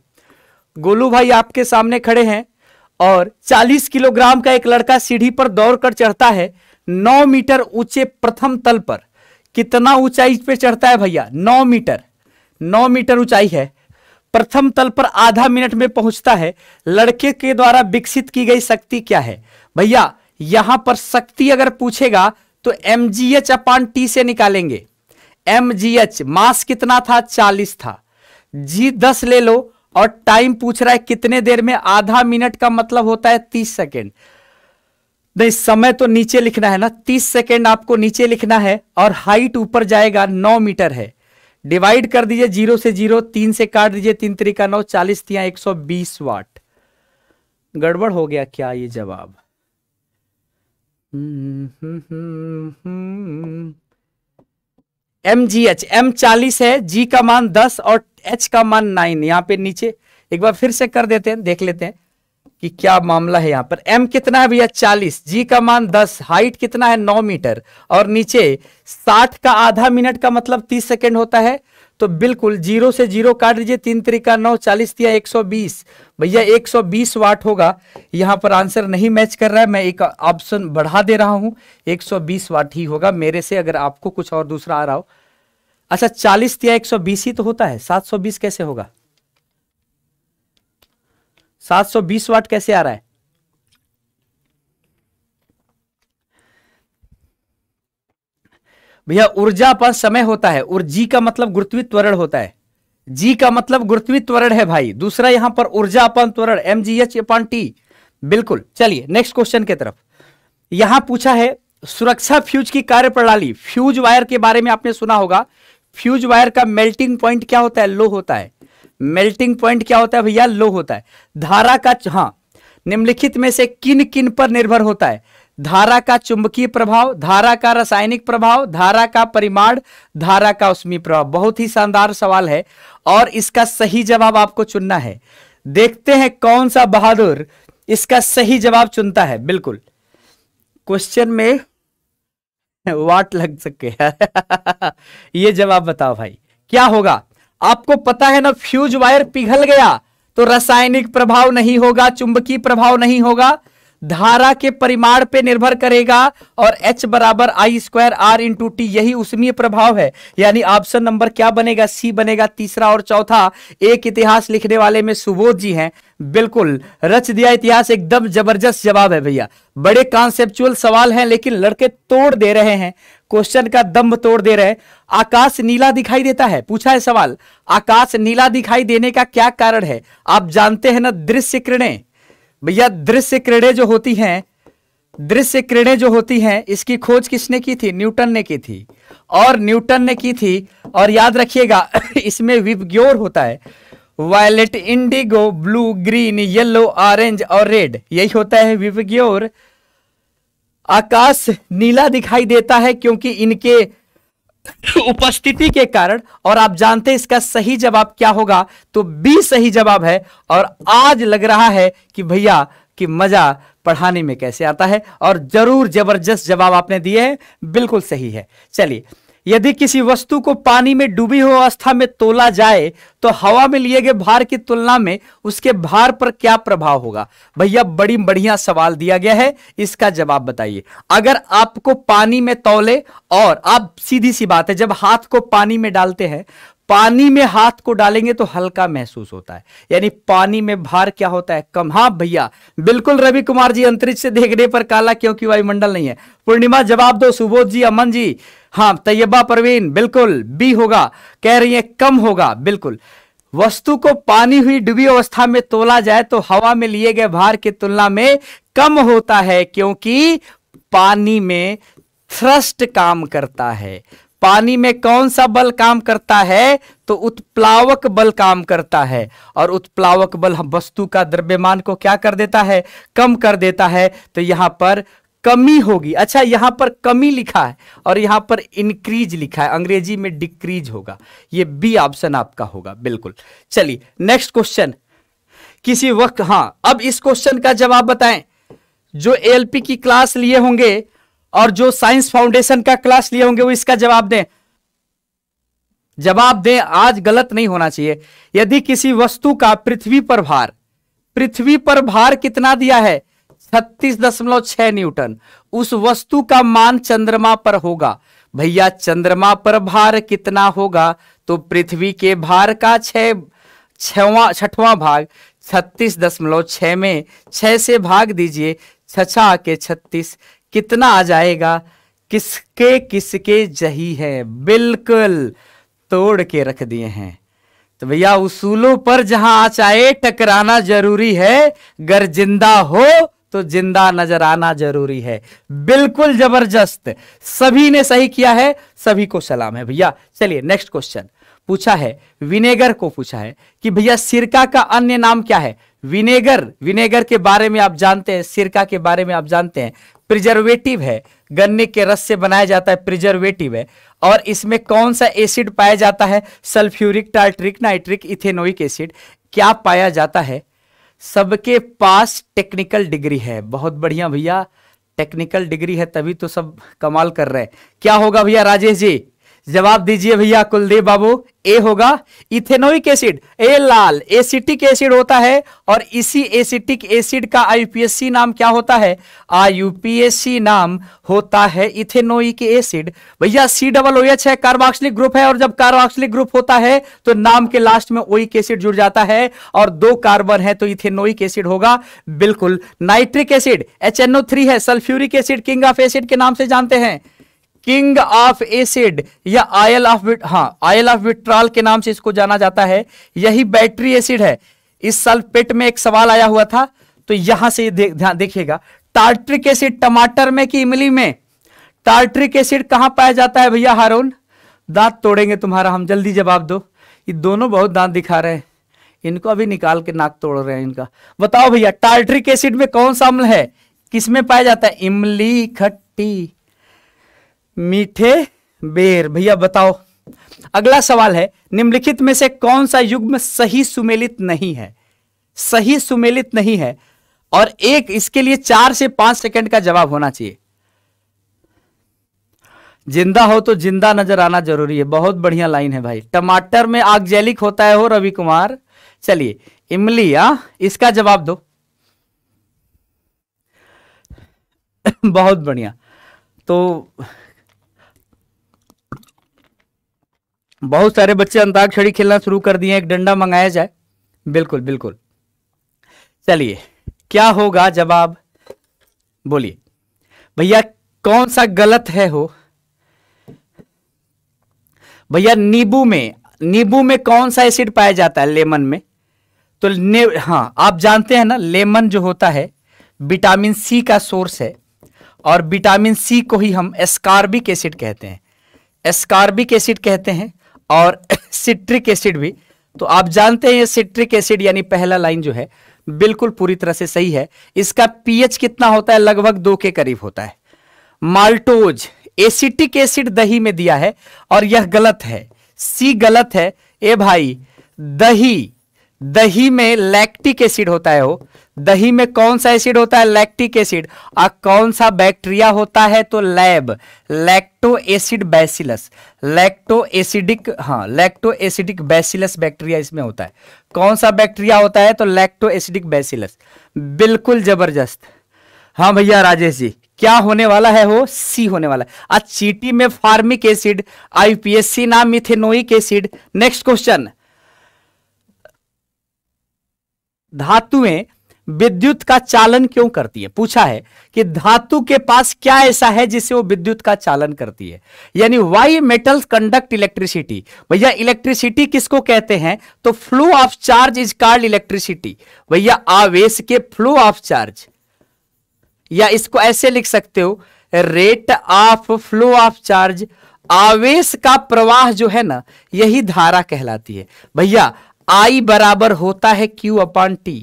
गोलू भाई आपके सामने खड़े हैं और 40 किलोग्राम का एक लड़का सीढ़ी पर दौड़कर चढ़ता है 9 मीटर ऊंचे प्रथम तल पर कितना ऊंचाई पे चढ़ता है भैया 9 मीटर 9 मीटर ऊंचाई है प्रथम तल पर आधा मिनट में पहुंचता है लड़के के द्वारा विकसित की गई शक्ति क्या है भैया यहां पर शक्ति अगर पूछेगा तो M G H upon T से निकालेंगे एम जी एच मास कितना था चालीस था जी दस ले लो और टाइम पूछ रहा है कितने देर में आधा मिनट का मतलब होता है तीस सेकेंड नहीं समय तो नीचे लिखना है ना तीस सेकेंड आपको नीचे लिखना है और हाइट ऊपर जाएगा नौ मीटर है डिवाइड कर दीजिए जीरो से जीरो तीन से काट दीजिए तीन त्रिका नौ चालीस तिया एक सौ बीस वाट गड़बड़ हो गया क्या ये जवाब हम्म हम्म हम्म, हम्म, हम्म। एम जी एच एम चालीस है जी का मान दस और एच का मान नाइन यहाँ पे नीचे एक बार फिर से कर देते हैं देख लेते हैं कि क्या मामला है यहाँ पर एम कितना है भैया चालीस जी का मान दस हाइट कितना है नौ मीटर और नीचे साठ का आधा मिनट का मतलब तीस सेकेंड होता है तो बिल्कुल जीरो से जीरो काट दीजिए तीन तरीका नौ चालीस दिया एक सौ बीस भैया एक सौ बीस वाट होगा यहाँ पर आंसर नहीं मैच कर रहा है मैं एक ऑप्शन बढ़ा दे रहा हूँ एक सौ बीस वाट ही होगा मेरे से अगर आपको कुछ और दूसरा आ रहा हो अच्छा चालीस दिया एक सौ बीस ही तो होता है सात सौ बीस कैसे होगा सात सौ बीस वाट कैसे आ रहा है भैया ऊर्जा पर समय होता है और जी का मतलब गुरुत्वी त्वरण होता है जी का मतलब गुरुत्वी त्वरण है भाई दूसरा यहां पर ऊर्जा अपन त्वरण M G H upon T बिल्कुल चलिए नेक्स्ट क्वेश्चन की तरफ यहां पूछा है सुरक्षा फ्यूज की कार्य प्रणाली फ्यूज वायर के बारे में आपने सुना होगा फ्यूज वायर का मेल्टिंग पॉइंट क्या होता है लो होता है मेल्टिंग पॉइंट क्या होता है भैया लो होता है धारा का हाँ निम्नलिखित में से किन किन पर निर्भर होता है धारा का चुंबकीय प्रभाव धारा का रासायनिक प्रभाव धारा का परिमाण धारा का उसमी प्रभाव बहुत ही शानदार सवाल है और इसका सही जवाब आपको चुनना है देखते हैं कौन सा बहादुर इसका सही जवाब चुनता है बिल्कुल क्वेश्चन में वाट लग सके ये जवाब बताओ भाई क्या होगा आपको पता है ना फ्यूज वायर पिघल गया तो रासायनिक प्रभाव नहीं होगा चुंबकीय प्रभाव नहीं होगा धारा के परिमाण पे निर्भर करेगा और h बराबर I square R into T यही उसमीय प्रभाव है यानी ऑप्शन नंबर क्या बनेगा सी बनेगा तीसरा और चौथा एक इतिहास लिखने वाले में सुबोध जी हैं बिल्कुल रच दिया इतिहास एकदम जबरदस्त जवाब है भैया बड़े कॉन्सेप्चुअल सवाल हैं लेकिन लड़के तोड़ दे रहे हैं क्वेश्चन का दम तोड़ दे रहे हैं आकाश नीला दिखाई देता है पूछा है सवाल आकाश नीला दिखाई देने का क्या कारण है आप जानते हैं ना दृश्य किरणें भैया दृश्य क्रीड़े जो होती हैं दृश्य किरणें जो होती हैं इसकी खोज किसने की थी न्यूटन ने की थी और न्यूटन ने की थी और याद रखिएगा इसमें विपग्योर होता है violet indigo blue green yellow orange और रेड यही होता है विपग्योर आकाश नीला दिखाई देता है क्योंकि इनके उपस्थिति के कारण और आप जानते हैं इसका सही जवाब क्या होगा तो बी सही जवाब है और आज लग रहा है कि भैया कि मजा पढ़ाने में कैसे आता है और जरूर जबरदस्त जवाब आपने दिए हैं बिल्कुल सही है चलिए यदि किसी वस्तु को पानी में डूबी हुई अवस्था में तोला जाए तो हवा में लिए गए भार की तुलना में उसके भार पर क्या प्रभाव होगा भैया बड़ी बढ़िया सवाल दिया गया है इसका जवाब बताइए अगर आपको पानी में तोले और आप सीधी सी बात है जब हाथ को पानी में डालते हैं पानी में हाथ को डालेंगे तो हल्का महसूस होता है यानी पानी में भार क्या होता है कम हाँ भैया बिल्कुल रवि कुमार जी अंतरिक्ष से देखने पर काला क्योंकि वायुमंडल नहीं है पूर्णिमा जवाब दो सुबोध जी अमन जी हाँ तैयबा परवीन बिल्कुल बी होगा कह रही है कम होगा बिल्कुल वस्तु को पानी हुई डूबी अवस्था में तोला जाए तो हवा में लिए गए भार की तुलना में कम होता है क्योंकि पानी में थ्रस्ट काम करता है पानी में कौन सा बल काम करता है तो उत्प्लावक बल काम करता है और उत्प्लावक बल वस्तु का द्रव्यमान को क्या कर देता है कम कर देता है तो यहां पर कमी होगी अच्छा यहां पर कमी लिखा है और यहां पर इंक्रीज लिखा है अंग्रेजी में डिक्रीज होगा ये बी ऑप्शन आपका होगा बिल्कुल चलिए नेक्स्ट क्वेश्चन किसी वक्त हाँ अब इस क्वेश्चन का जवाब बताएं जो एलपी की क्लास लिए होंगे और जो साइंस फाउंडेशन का क्लास लिए होंगे वो इसका जवाब दें जवाब दें आज गलत नहीं होना चाहिए यदि किसी वस्तु का पृथ्वी पर भार पृथ्वी पर भार कितना दिया है छत्तीस दशमलव छह न्यूटन उस वस्तु का मान चंद्रमा पर होगा भैया चंद्रमा पर भार कितना होगा तो पृथ्वी के भार का छह छवा छठवां भाग छत्तीस दशमलव छह में छह से भाग दीजिए छछा के छत्तीस कितना आ जाएगा किसके किसके जही है बिल्कुल तोड़ के रख दिए हैं तो भैया उसूलों पर जहां आ चाहे टकराना जरूरी है गर जिंदा हो तो जिंदा नजर आना जरूरी है बिल्कुल जबरदस्त सभी ने सही किया है सभी को सलाम है भैया चलिए नेक्स्ट क्वेश्चन पूछा है विनेगर को पूछा है कि भैया सिरका का अन्य नाम क्या है विनेगर विनेगर के बारे में आप जानते हैं सिरका के बारे में आप जानते हैं प्रिजर्वेटिव है गन्ने के रस से बनाया जाता है प्रिजर्वेटिव है और इसमें कौन सा एसिड पाया जाता है sulphuric tartaric nitric ethanoic acid क्या पाया जाता है सबके पास टेक्निकल डिग्री है बहुत बढ़िया भैया टेक्निकल डिग्री है तभी तो सब कमाल कर रहे हैं क्या होगा भैया राजेश जी जवाब दीजिए भैया कुलदीप बाबू ए होगा इथेनोइक एसिड ए लाल एसिटिक एसिड होता है और इसी एसिटिक एसिड का आईयूपीएससी नाम क्या होता है आईयूपीएससी नाम होता है इथेनोइक एसिड भैया सी डबल ओ एच है कार्बोक्सिलिक ग्रुप है और जब कार्बोक्सिलिक ग्रुप होता है तो नाम के लास्ट में ओइक एसिड जुड़ जाता है और दो कार्बन है तो इथेनोइक एसिड होगा बिल्कुल नाइट्रिक एसिड एच है sulphuric acid king of acid के नाम से जानते हैं किंग ऑफ एसिड या आयल ऑफ हाँ आयल ऑफ विट्रॉल के नाम से इसको जाना जाता है यही बैटरी एसिड है इस साल पेट में एक सवाल आया हुआ था तो यहां से ध्यान देखिएगा टार्ट्रिक एसिड टमाटर में कि इमली में टार्ट्रिक एसिड कहां पाया जाता है भैया हारून दांत तोड़ेंगे तुम्हारा हम जल्दी जवाब दो ये दोनों बहुत दांत दिखा रहे हैं इनको अभी निकाल के नाक तोड़ रहे हैं इनका बताओ भैया टार्ट्रिक एसिड में कौन सा अम्ल है किसमें पाया जाता है इमली खट्टी मीठे बेर भैया बताओ अगला सवाल है निम्नलिखित में से कौन सा युग्म सही सुमेलित नहीं है सही सुमेलित नहीं है और एक इसके लिए चार से पांच सेकंड का जवाब होना चाहिए जिंदा हो तो जिंदा नजर आना जरूरी है बहुत बढ़िया लाइन है भाई टमाटर में जैलिक होता है हो रवि कुमार चलिए इमली आ इसका जवाब दो बहुत बढ़िया तो बहुत सारे बच्चे अंताक्षरी खेलना शुरू कर दिए एक डंडा मंगाया जाए बिल्कुल बिल्कुल चलिए क्या होगा जवाब बोलिए भैया कौन सा गलत है हो भैया नींबू में नींबू में कौन सा एसिड पाया जाता है लेमन में तो ने हाँ आप जानते हैं ना लेमन जो होता है विटामिन सी का सोर्स है और विटामिन सी को ही हम एस्कार्बिक एसिड कहते हैं एस्कार्बिक एसिड कहते हैं और सिट्रिक एसिड भी तो आप जानते हैं ये सिट्रिक एसिड यानी पहला लाइन जो है बिल्कुल पूरी तरह से सही है इसका पीएच कितना होता है लगभग दो के करीब होता है माल्टोज एसिटिक एसिड दही में दिया है और यह गलत है सी गलत है ए भाई दही दही में लैक्टिक एसिड होता है वो दही में कौन सा एसिड होता है लैक्टिक एसिड और कौन सा बैक्टीरिया होता है तो lab lacto acid bacillus lacto acidic हाँ लैक्टो एसिडिक बैसिलस बैक्टीरिया इसमें होता है कौन सा बैक्टीरिया होता है तो लैक्टो एसिडिक बैसिलस बिल्कुल जबरदस्त हाँ भैया राजेश जी क्या होने वाला है वो सी होने वाला है आज चीटी में फार्मिक एसिड आईपीएससी नाम मिथेनोइक एसिड नेक्स्ट क्वेश्चन धातुएं विद्युत का चालन क्यों करती है पूछा है कि धातु के पास क्या ऐसा है जिसे वो विद्युत का चालन करती है यानी वाई मेटल्स कंडक्ट इलेक्ट्रिसिटी भैया इलेक्ट्रिसिटी किसको कहते हैं तो flow of charge is called electricity भैया आवेश के फ्लो ऑफ चार्ज या इसको ऐसे लिख सकते हो rate of flow of charge आवेश का प्रवाह जो है ना यही धारा कहलाती है भैया आई बराबर होता है क्यू अपॉन टी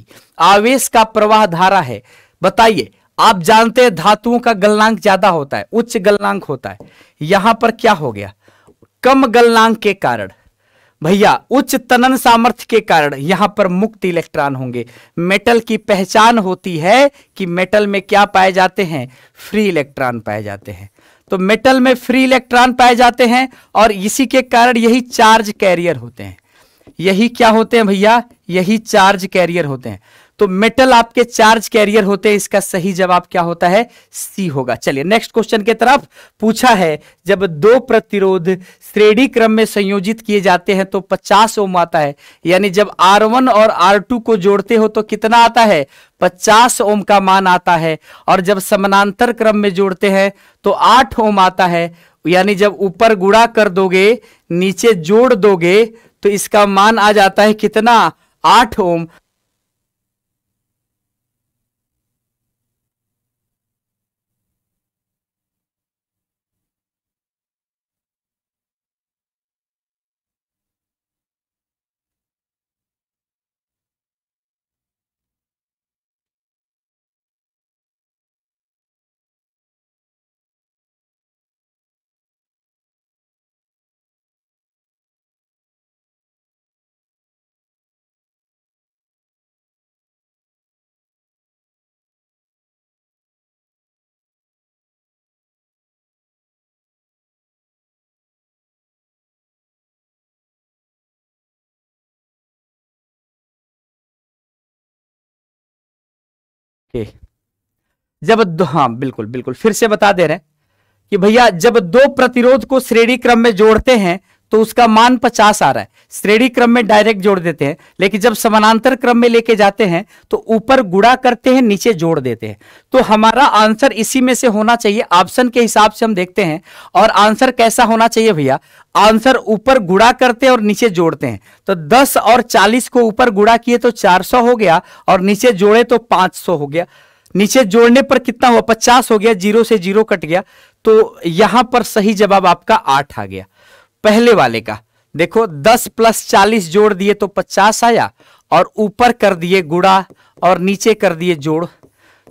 आवेश का प्रवाह धारा है बताइए आप जानते हैं धातुओं का गलनांक ज्यादा होता है उच्च गलनांक होता है यहां पर क्या हो गया कम गलनांक के कारण भैया उच्च तनन सामर्थ्य के कारण यहां पर मुक्त इलेक्ट्रॉन होंगे मेटल की पहचान होती है कि मेटल में क्या पाए जाते हैं फ्री इलेक्ट्रॉन पाए जाते हैं तो मेटल में फ्री इलेक्ट्रॉन पाए जाते हैं और इसी के कारण यही चार्ज कैरियर होते हैं यही क्या होते हैं भैया यही चार्ज कैरियर होते हैं तो मेटल आपके चार्ज कैरियर होते हैं इसका सही जवाब क्या होता है सी होगा चलिए नेक्स्ट क्वेश्चन के तरफ पूछा है जब दो प्रतिरोध श्रेणी क्रम में संयोजित किए जाते हैं तो 50 ओम आता है यानी जब R1 और R2 को जोड़ते हो तो कितना आता है 50 ओम का मान आता है और जब समानांतर क्रम में जोड़ते हैं तो आठ ओम आता है यानी जब ऊपर गुड़ा कर दोगे नीचे जोड़ दोगे तो इसका मान आ जाता है कितना आठ ओम के जब दो हाँ बिल्कुल बिल्कुल फिर से बता दे रहे हैं कि भैया जब दो प्रतिरोध को श्रेणी क्रम में जोड़ते हैं तो उसका मान पचास आ रहा है श्रेणी क्रम में डायरेक्ट जोड़ देते हैं लेकिन जब समानांतर क्रम में लेके जाते हैं तो ऊपर गुड़ा करते हैं नीचे जोड़ देते हैं तो हमारा आंसर इसी में से होना चाहिए ऑप्शन के हिसाब से हम देखते हैं और आंसर कैसा होना चाहिए भैया आंसर ऊपर गुड़ा करते हैं और नीचे जोड़ते हैं तो दस और चालीस को ऊपर गुड़ा किए तो चार हो गया और नीचे जोड़े तो पांच हो गया नीचे जोड़ने पर कितना हुआ पचास हो गया जीरो से जीरो कट गया तो यहां पर सही जवाब आपका आठ आ गया पहले वाले का देखो दस प्लस चालीस जोड़ दिए तो पचास आया और ऊपर कर दिए गुड़ा और नीचे कर दिए जोड़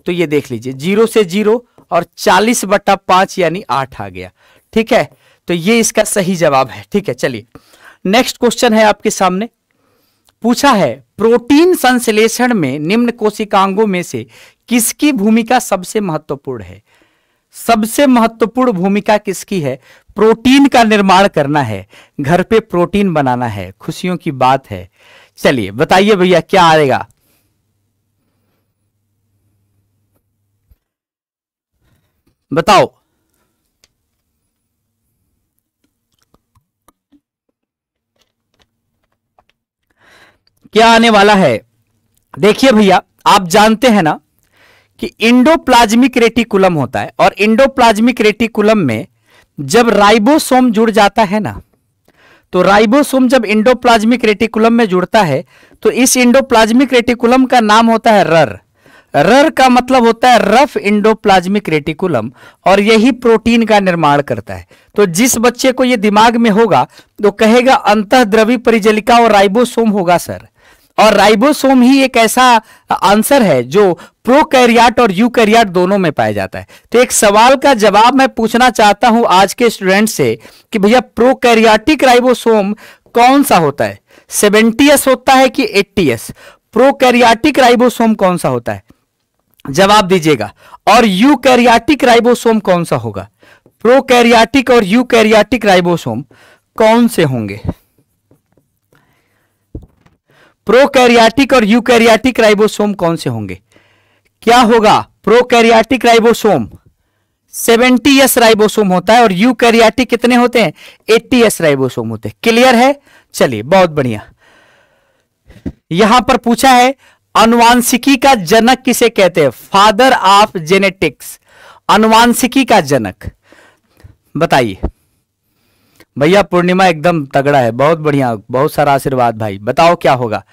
तो ये देख लीजिए जीरो से जीरो और चालीस बटा पांच यानी आठ आ गया ठीक है तो ये इसका सही जवाब है ठीक है चलिए नेक्स्ट क्वेश्चन है आपके सामने पूछा है प्रोटीन संश्लेषण में निम्न कोशिकांगों में से किसकी भूमिका सबसे महत्वपूर्ण है सबसे महत्वपूर्ण भूमिका किसकी है प्रोटीन का निर्माण करना है घर पे प्रोटीन बनाना है खुशियों की बात है चलिए बताइए भैया क्या आएगा बताओ क्या आने वाला है देखिए भैया आप जानते हैं ना कि इंडोप्लाज्मिक रेटिकुलम होता है और इंडोप्लाज्मिक रेटिकुलम में जब राइबोसोम जुड़ जाता है ना तो राइबोसोम जब इंडोप्लाज्मिक रेटिकुलम में जुड़ता है तो इस इंडोप्लाज्मिक रेटिकुलम का नाम होता है रर रर का मतलब होता है रफ इंडोप्लाज्मिक रेटिकुलम और यही प्रोटीन का निर्माण करता है तो जिस बच्चे को यह दिमाग में होगा तो कहेगा अंत द्रवी परिजलिका और राइबोसोम होगा सर और राइबोसोम ही एक ऐसा आंसर है जो प्रोकैरियाट और यू कैरियाट दोनों में पाया जाता है तो एक सवाल का जवाब मैं पूछना चाहता हूं आज के स्टूडेंट से कि भैया प्रोकैरियाटिक राइबोसोम कौन सा होता है सेवेंटीएस होता है कि एट्टीएस प्रोकैरियाटिक राइबोसोम कौन सा होता है जवाब दीजिएगा और यू राइबोसोम कौन सा होगा प्रोकैरियाटिक और कैरियाटिक राइबोसोम कौन से होंगे प्रोकैरियाटिक और यूकैरियाटिक राइबोसोम कौन से होंगे क्या होगा प्रोकैरियाटिक राइबोसोम 70s राइबोसोम होता है और यूकैरियाटिक कितने होते हैं 80s राइबोसोम होते हैं क्लियर है चलिए बहुत बढ़िया यहां पर पूछा है अनुवांशिकी का जनक किसे कहते हैं फादर ऑफ जेनेटिक्स अनुवांशिकी का जनक बताइए भैया पूर्णिमा एकदम तगड़ा है बहुत बढ़िया बहुत सारा आशीर्वाद भाई बताओ क्या होगा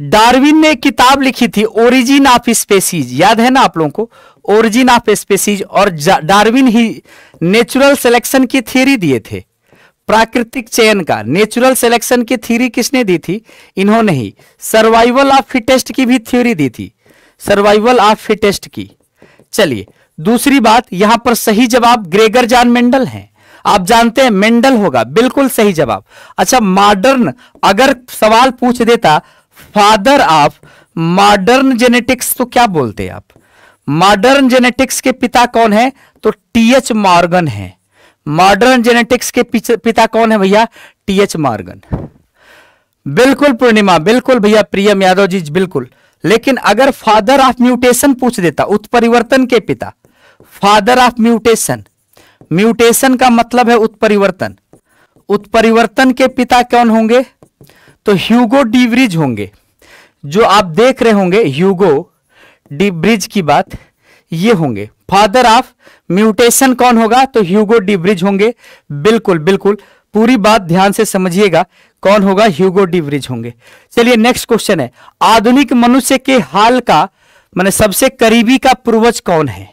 डार्विन ने किताब लिखी थी ओरिजिन ऑफ स्पेसीज याद है ना आप लोगों को ओरिजिन ऑफ स्पेसीज और डार्विन ही नेचुरल सिलेक्शन की थ्योरी दिए थे प्राकृतिक चयन का नेचुरल सिलेक्शन की थ्योरी किसने दी थी इन्होंने ही सर्वाइवल ऑफ फिटेस्ट की भी थ्योरी दी थी सर्वाइवल ऑफ फिटेस्ट की चलिए दूसरी बात यहां पर सही जवाब ग्रेगर जान मेंडल हैं आप जानते हैं मेंडल होगा बिल्कुल सही जवाब अच्छा मॉडर्न अगर सवाल पूछ देता फादर ऑफ मॉडर्न जेनेटिक्स तो क्या बोलते हैं आप मॉडर्न जेनेटिक्स के पिता कौन है तो टी एच मॉर्गन है मॉडर्न जेनेटिक्स के पिता कौन है भैया टी एच मॉर्गन बिल्कुल पूर्णिमा बिल्कुल भैया प्रियम यादव जी बिल्कुल लेकिन अगर फादर ऑफ म्यूटेशन पूछ देता उत्परिवर्तन के पिता फादर ऑफ म्यूटेशन म्यूटेशन का मतलब है उत्परिवर्तन उत्परिवर्तन के पिता कौन होंगे तो ह्यूगो डिवरीज होंगे जो आप देख रहे होंगे ह्यूगो डी ब्रिज की बात ये होंगे फादर ऑफ म्यूटेशन कौन होगा तो ह्यूगो डी ब्रिज होंगे बिल्कुल बिल्कुल पूरी बात ध्यान से समझिएगा कौन होगा ह्यूगो डी ब्रिज होंगे चलिए नेक्स्ट क्वेश्चन है आधुनिक मनुष्य के हाल का मैंने सबसे करीबी का पूर्वज कौन है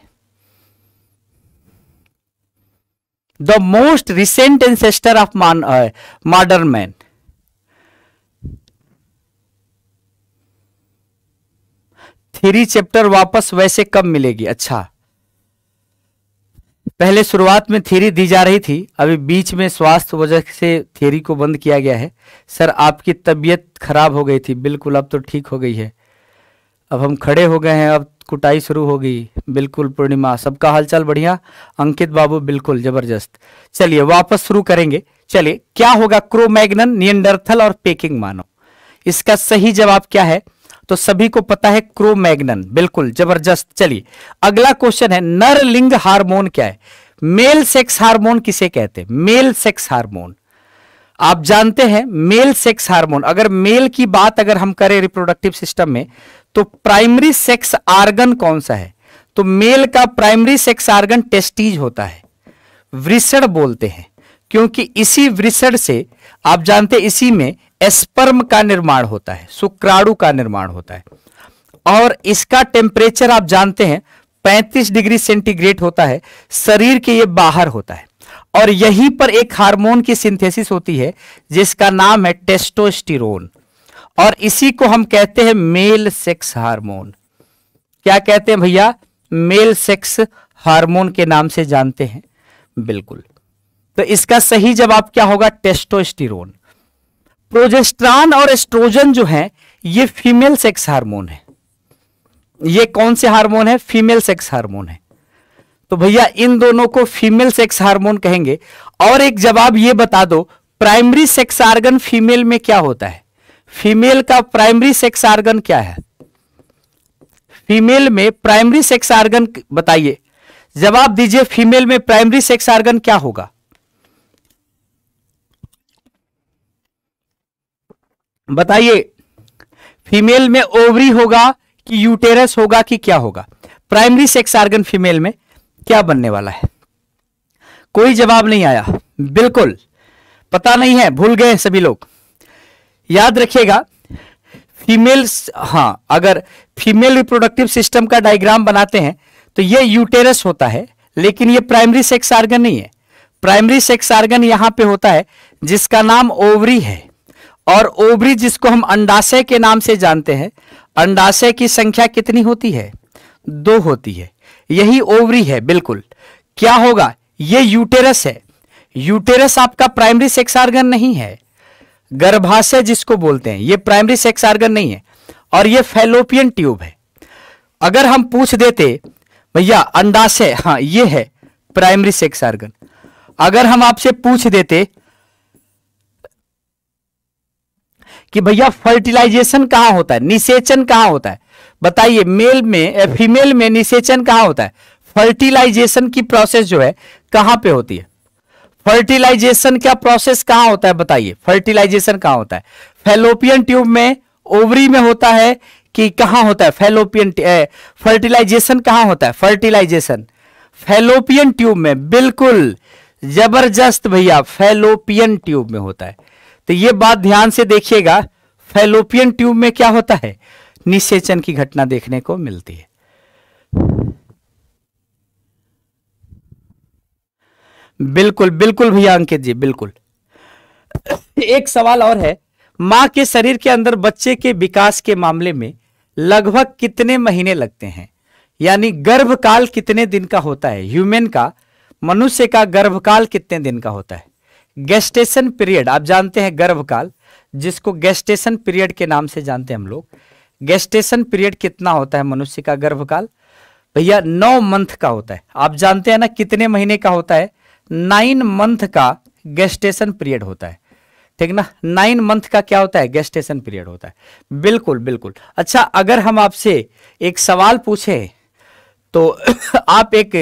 the most recent ancestor of modern man three chapter वापस वैसे कब मिलेगी अच्छा पहले शुरुआत में थ्योरी दी जा रही थी अभी बीच में स्वास्थ्य वजह से थ्योरी को बंद किया गया है सर आपकी तबीयत खराब हो गई थी बिल्कुल अब तो ठीक हो गई है अब हम खड़े हो गए हैं अब कुटाई शुरू हो गई बिल्कुल पूर्णिमा सबका हालचाल बढ़िया अंकित बाबू बिल्कुल जबरदस्त चलिए वापस शुरू करेंगे चलिए क्या होगा क्रोमैग्नन नियंडरथल और पेकिंग मानव इसका सही जवाब क्या है तो सभी को पता है क्रोमैग्नन बिल्कुल जबरदस्त चलिए अगला क्वेश्चन है नर लिंग हार्मोन क्या है मेल सेक्स हार्मोन किसे कहते हैं मेल सेक्स हार्मोन आप जानते हैं मेल सेक्स हार्मोन अगर मेल की बात अगर हम करें रिप्रोडक्टिव सिस्टम में तो प्राइमरी सेक्स आर्गन कौन सा है तो मेल का प्राइमरी सेक्स आर्गन टेस्टीज होता है वृषण बोलते हैं क्योंकि इसी वृषण से आप जानते इसी में एस्पर्म का निर्माण होता है शुक्राणु का निर्माण होता है और इसका टेम्परेचर आप जानते हैं 35 डिग्री सेंटीग्रेड होता है शरीर के ये बाहर होता है और यहीं पर एक हार्मोन की सिंथेसिस होती है जिसका नाम है टेस्टोस्टिरोन और इसी को हम कहते हैं मेल सेक्स हार्मोन क्या कहते हैं भैया मेल सेक्स हार्मोन के नाम से जानते हैं बिल्कुल तो इसका सही जवाब क्या होगा टेस्टोस्टिरोन प्रोजेस्ट्रान और एस्ट्रोजन जो है ये फीमेल सेक्स हार्मोन है ये कौन से हार्मोन है फीमेल सेक्स हार्मोन है तो भैया इन दोनों को फीमेल सेक्स हार्मोन कहेंगे और एक जवाब ये बता दो प्राइमरी सेक्स आर्गन फीमेल में क्या होता है फीमेल का प्राइमरी सेक्स आर्गन क्या है फीमेल में प्राइमरी सेक्स आर्गन बताइए जवाब दीजिए फीमेल में प्राइमरी सेक्स आर्गन क्या होगा बताइए फीमेल में ओवरी होगा कि यूटेरस होगा कि क्या होगा प्राइमरी सेक्स आर्गन फीमेल में क्या बनने वाला है कोई जवाब नहीं आया बिल्कुल पता नहीं है भूल गए सभी लोग याद रखिएगा फीमेल हाँ अगर फीमेल रिप्रोडक्टिव सिस्टम का डायग्राम बनाते हैं तो ये यूटेरस होता है लेकिन ये प्राइमरी सेक्स आर्गन नहीं है प्राइमरी सेक्स आर्गन यहां पे होता है जिसका नाम ओवरी है और ओवरी जिसको हम अंडाशय के नाम से जानते हैं अंडाशय की संख्या कितनी होती है दो होती है यही ओवरी है बिल्कुल क्या होगा ये यूटेरस है यूटेरस आपका प्राइमरी सेक्स आर्गन नहीं है गर्भाशय जिसको बोलते हैं ये प्राइमरी सेक्स आर्गन नहीं है और ये फेलोपियन ट्यूब है अगर हम पूछ देते भैया अंडाशय हाँ ये है प्राइमरी सेक्स आर्गन अगर हम आपसे पूछ देते कि भैया फर्टिलाइजेशन कहां होता है निषेचन कहां होता है बताइए मेल में फीमेल में निषेचन कहाँ होता है फर्टिलाइजेशन की प्रोसेस जो है कहां पे होती है फर्टिलाइजेशन का प्रोसेस कहां होता है बताइए फर्टिलाइजेशन कहां होता है फेलोपियन ट्यूब में ओवरी में होता है कि कहां होता है फेलोपियन फर्टिलाइजेशन कहां होता है फर्टिलाइजेशन फेलोपियन ट्यूब में बिल्कुल जबरदस्त भैया फेलोपियन ट्यूब में होता है तो ये बात ध्यान से देखिएगा फेलोपियन ट्यूब में क्या होता है निषेचन की घटना देखने को मिलती है बिल्कुल बिल्कुल भैया अंकित जी बिल्कुल एक सवाल और है मां के शरीर के अंदर बच्चे के विकास के मामले में लगभग कितने महीने लगते हैं यानी गर्भकाल कितने दिन का होता है ह्यूमन का मनुष्य का गर्भकाल कितने दिन का होता है गेस्टेशन पीरियड आप जानते हैं गर्भकाल जिसको गेस्टेशन पीरियड के नाम से जानते हैं हम लोग गेस्टेशन पीरियड कितना होता है मनुष्य का गर्भकाल भैया नौ मंथ का होता है आप जानते हैं ना कितने महीने का होता है नाइन मंथ का गेस्टेशन पीरियड होता है ठीक ना नाइन मंथ का क्या होता है गेस्टेशन पीरियड होता है बिल्कुल बिल्कुल अच्छा अगर हम आपसे एक सवाल पूछे तो आप एक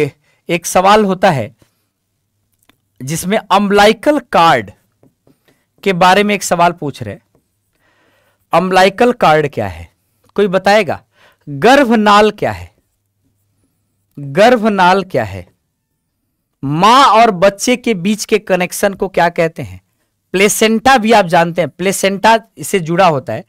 एक सवाल होता है जिसमें अम्बलाइकल कार्ड के बारे में एक सवाल पूछ रहे अम्बलाइकल कार्ड क्या है कोई बताएगा गर्भनाल क्या है गर्भनाल क्या है मां और बच्चे के बीच के कनेक्शन को क्या कहते हैं प्लेसेंटा भी आप जानते हैं प्लेसेंटा इससे जुड़ा होता है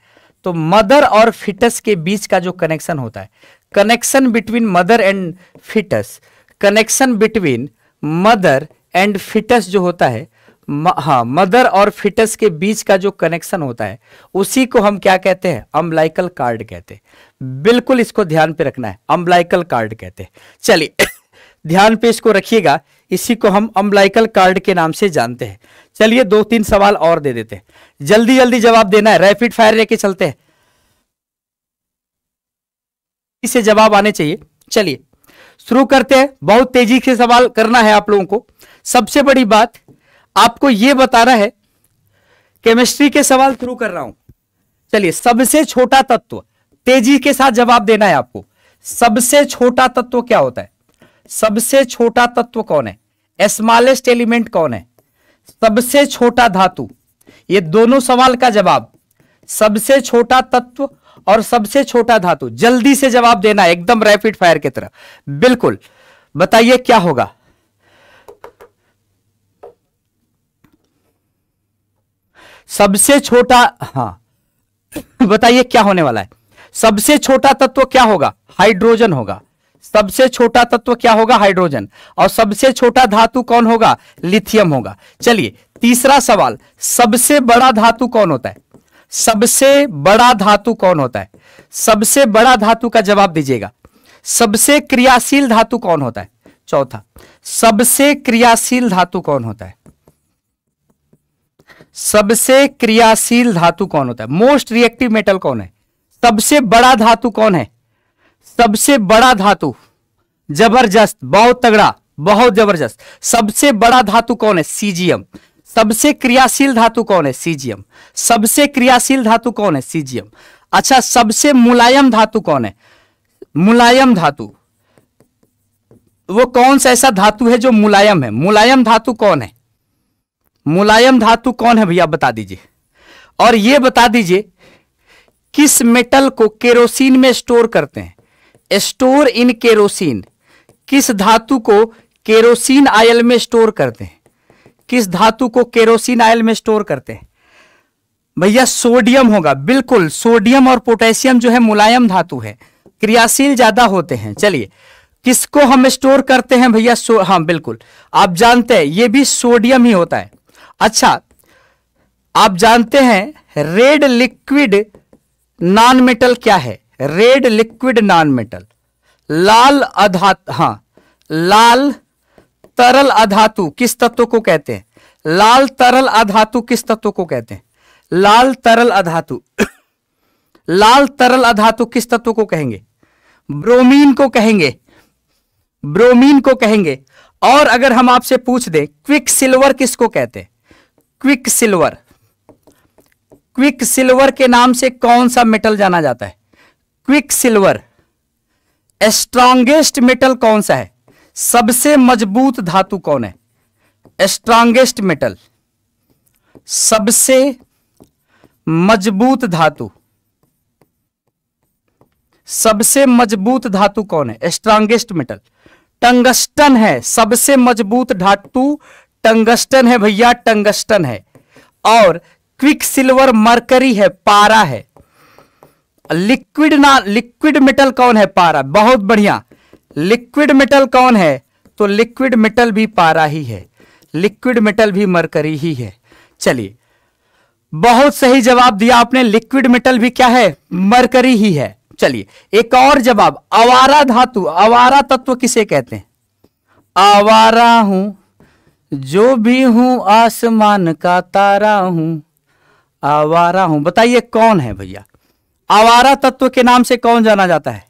तो मदर और फिटस के बीच का जो कनेक्शन होता है connection between mother and foetus connection between mother and foetus जो होता है म, हाँ मदर और फिटस के बीच का जो कनेक्शन होता है उसी को हम क्या कहते हैं अम्बलाइकल कार्ड कहते हैं बिल्कुल इसको ध्यान पे रखना है अम्बलाइकल कार्ड कहते हैं चलिए ध्यान पे इसको रखिएगा इसी को हम अम्बलाइकल कार्ड के नाम से जानते हैं चलिए दो तीन सवाल और दे देते हैं जल्दी जल्दी जवाब देना है रैपिड फायर लेके चलते हैं इसे जवाब आने चाहिए चलिए शुरू करते हैं बहुत तेजी से सवाल करना है आप लोगों को सबसे बड़ी बात आपको यह बताना है केमिस्ट्री के सवाल थ्रू कर रहा हूं चलिए सबसे छोटा तत्व तेजी के साथ जवाब देना है आपको सबसे छोटा तत्व क्या होता है सबसे छोटा तत्व कौन है स्मॉलेस्ट एलिमेंट कौन है सबसे छोटा धातु ये दोनों सवाल का जवाब सबसे छोटा तत्व और सबसे छोटा धातु जल्दी से जवाब देना है एकदम रैपिड फायर की तरह बिल्कुल बताइए क्या होगा सबसे छोटा हाँ बताइए क्या होने वाला है सबसे छोटा तत्व क्या होगा हाइड्रोजन होगा सबसे छोटा तत्व क्या होगा हाइड्रोजन और सबसे छोटा धातु कौन होगा लिथियम होगा चलिए तीसरा सवाल सबसे बड़ा धातु कौन होता है सबसे बड़ा धातु कौन होता है सबसे बड़ा धातु का जवाब दीजिएगा सबसे क्रियाशील धातु कौन होता है चौथा सबसे क्रियाशील धातु कौन होता है सबसे क्रियाशील धातु कौन होता है मोस्ट रिएक्टिव मेटल कौन है सबसे बड़ा धातु कौन है सबसे बड़ा धातु जबरदस्त बहुत तगड़ा बहुत जबरदस्त सबसे बड़ा धातु कौन है सीजियम सबसे क्रियाशील धातु कौन है सीजियम सबसे क्रियाशील धातु कौन है सीजियम अच्छा सबसे मुलायम धातु कौन है मुलायम धातु वो कौन सा ऐसा धातु है जो मुलायम है मुलायम धातु कौन है मुलायम धातु कौन है भैया बता दीजिए और ये बता दीजिए किस मेटल को केरोसिन में स्टोर करते हैं स्टोर इन केरोसिन किस धातु को केरोसिन आयल में स्टोर करते हैं किस धातु को केरोसिन आयल में स्टोर करते हैं भैया सोडियम होगा बिल्कुल सोडियम और पोटेशियम जो है मुलायम धातु है क्रियाशील ज्यादा होते हैं चलिए किसको हम स्टोर करते हैं भैया हाँ बिल्कुल आप जानते हैं ये भी सोडियम ही होता है अच्छा आप जानते हैं रेड लिक्विड नॉन मेटल क्या है रेड लिक्विड नॉन मेटल लाल अधातु हाँ लाल तरल अधातु किस तत्व को कहते हैं लाल तरल अधातु किस तत्व को कहते हैं लाल तरल अधातु लाल तरल अधातु किस तत्व को कहेंगे ब्रोमीन को कहेंगे ब्रोमीन को कहेंगे और अगर हम आपसे पूछ दें क्विक सिल्वर किसको कहते हैं क्विक सिल्वर क्विक सिल्वर के नाम से कौन सा मेटल जाना जाता है क्विक सिल्वर स्ट्रांगेस्ट मेटल कौन सा है सबसे मजबूत धातु कौन है स्ट्रांगेस्ट मेटल सबसे मजबूत धातु सबसे मजबूत धातु कौन है स्ट्रांगेस्ट मेटल टंगस्टन है सबसे मजबूत धातु टंगस्टन है भैया टंगस्टन है और क्विक सिल्वर मरकरी है पारा है लिक्विड ना लिक्विड मेटल कौन है पारा बहुत बढ़िया लिक्विड मेटल कौन है तो लिक्विड मेटल भी पारा ही है लिक्विड मेटल भी मरकरी ही है चलिए बहुत सही जवाब दिया आपने लिक्विड मेटल भी क्या है मरकरी ही है चलिए एक और जवाब अवारा धातु अवारा तत्व किसे कहते हैं आवारा हूं जो भी हूं आसमान का तारा हूं आवारा हूं बताइए कौन है भैया आवारा तत्व के नाम से कौन जाना जाता है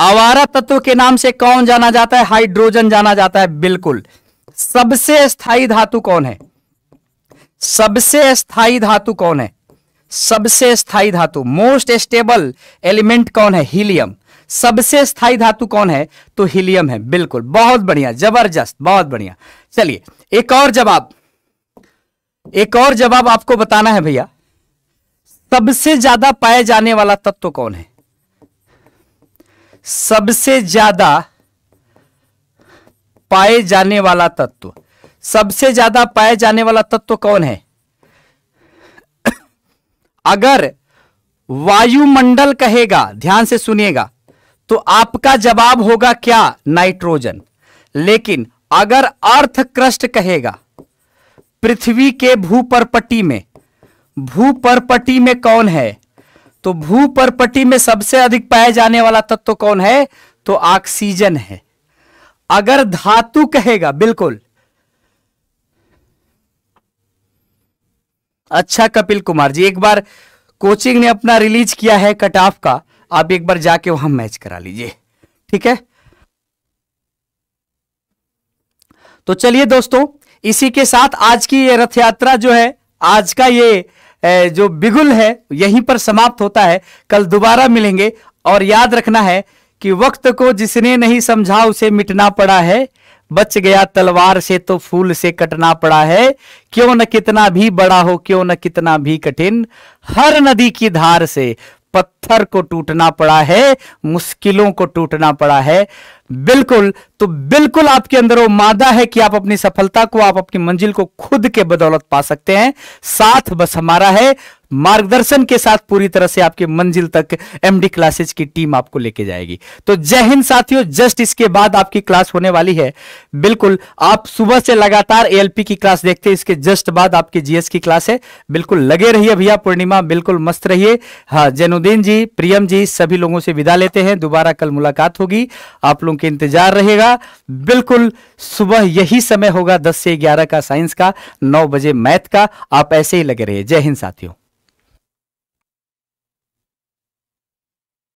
आवारा तत्व के नाम से कौन जाना जाता है हाइड्रोजन जाना जाता है बिल्कुल सबसे स्थायी धातु कौन है सबसे स्थाई धातु कौन है सबसे स्थायी धातु मोस्ट स्टेबल एलिमेंट कौन है हीलियम सबसे स्थायी धातु कौन है तो हीलियम है बिल्कुल बहुत बढ़िया जबरदस्त बहुत बढ़िया चलिए एक और जवाब एक और जवाब आपको बताना है भैया सबसे ज्यादा पाए जाने वाला तत्व कौन है सबसे ज्यादा पाए जाने वाला तत्व सबसे ज्यादा पाए जाने वाला तत्व कौन है अगर वायुमंडल कहेगा ध्यान से सुनिएगा तो आपका जवाब होगा क्या नाइट्रोजन लेकिन अगर अर्थ क्रस्ट कहेगा पृथ्वी के भूपरपटी में भूपरपटी में कौन है तो भूपरपटी में सबसे अधिक पाए जाने वाला तत्व तो कौन है तो ऑक्सीजन है अगर धातु कहेगा बिल्कुल अच्छा कपिल कुमार जी एक बार कोचिंग ने अपना रिलीज किया है कट ऑफ का आप एक बार जाके वहां मैच करा लीजिए ठीक है तो चलिए दोस्तों इसी के साथ आज की ये रथ यात्रा जो है आज का ये जो बिगुल है यहीं पर समाप्त होता है कल दोबारा मिलेंगे और याद रखना है कि वक्त को जिसने नहीं समझा उसे मिटना पड़ा है बच गया तलवार से तो फूल से कटना पड़ा है क्यों न कितना भी बड़ा हो क्यों न कितना भी कठिन हर नदी की धार से पत्थर को टूटना पड़ा है मुश्किलों को टूटना पड़ा है बिल्कुल तो बिल्कुल आपके अंदर वो मादा है कि आप अपनी सफलता को आप अपनी मंजिल को खुद के बदौलत पा सकते हैं साथ बस हमारा है मार्गदर्शन के साथ पूरी तरह से आपके मंजिल तक एमडी क्लासेस की टीम आपको लेके जाएगी तो जय हिंद साथियों जस्ट इसके बाद आपकी क्लास होने वाली है बिल्कुल आप सुबह से लगातार एएलपी की क्लास देखते हैं इसके जस्ट बाद आपकी जीएस की क्लास है बिल्कुल लगे रहिए भैया पूर्णिमा बिल्कुल मस्त रहिए हाँ जैनुद्दीन जी प्रियम जी सभी लोगों से विदा लेते हैं दोबारा कल मुलाकात होगी आप लोगों के इंतजार रहेगा बिल्कुल सुबह यही समय होगा दस से ग्यारह का साइंस का नौ बजे मैथ का आप ऐसे ही लगे रहिए जय हिंद साथियों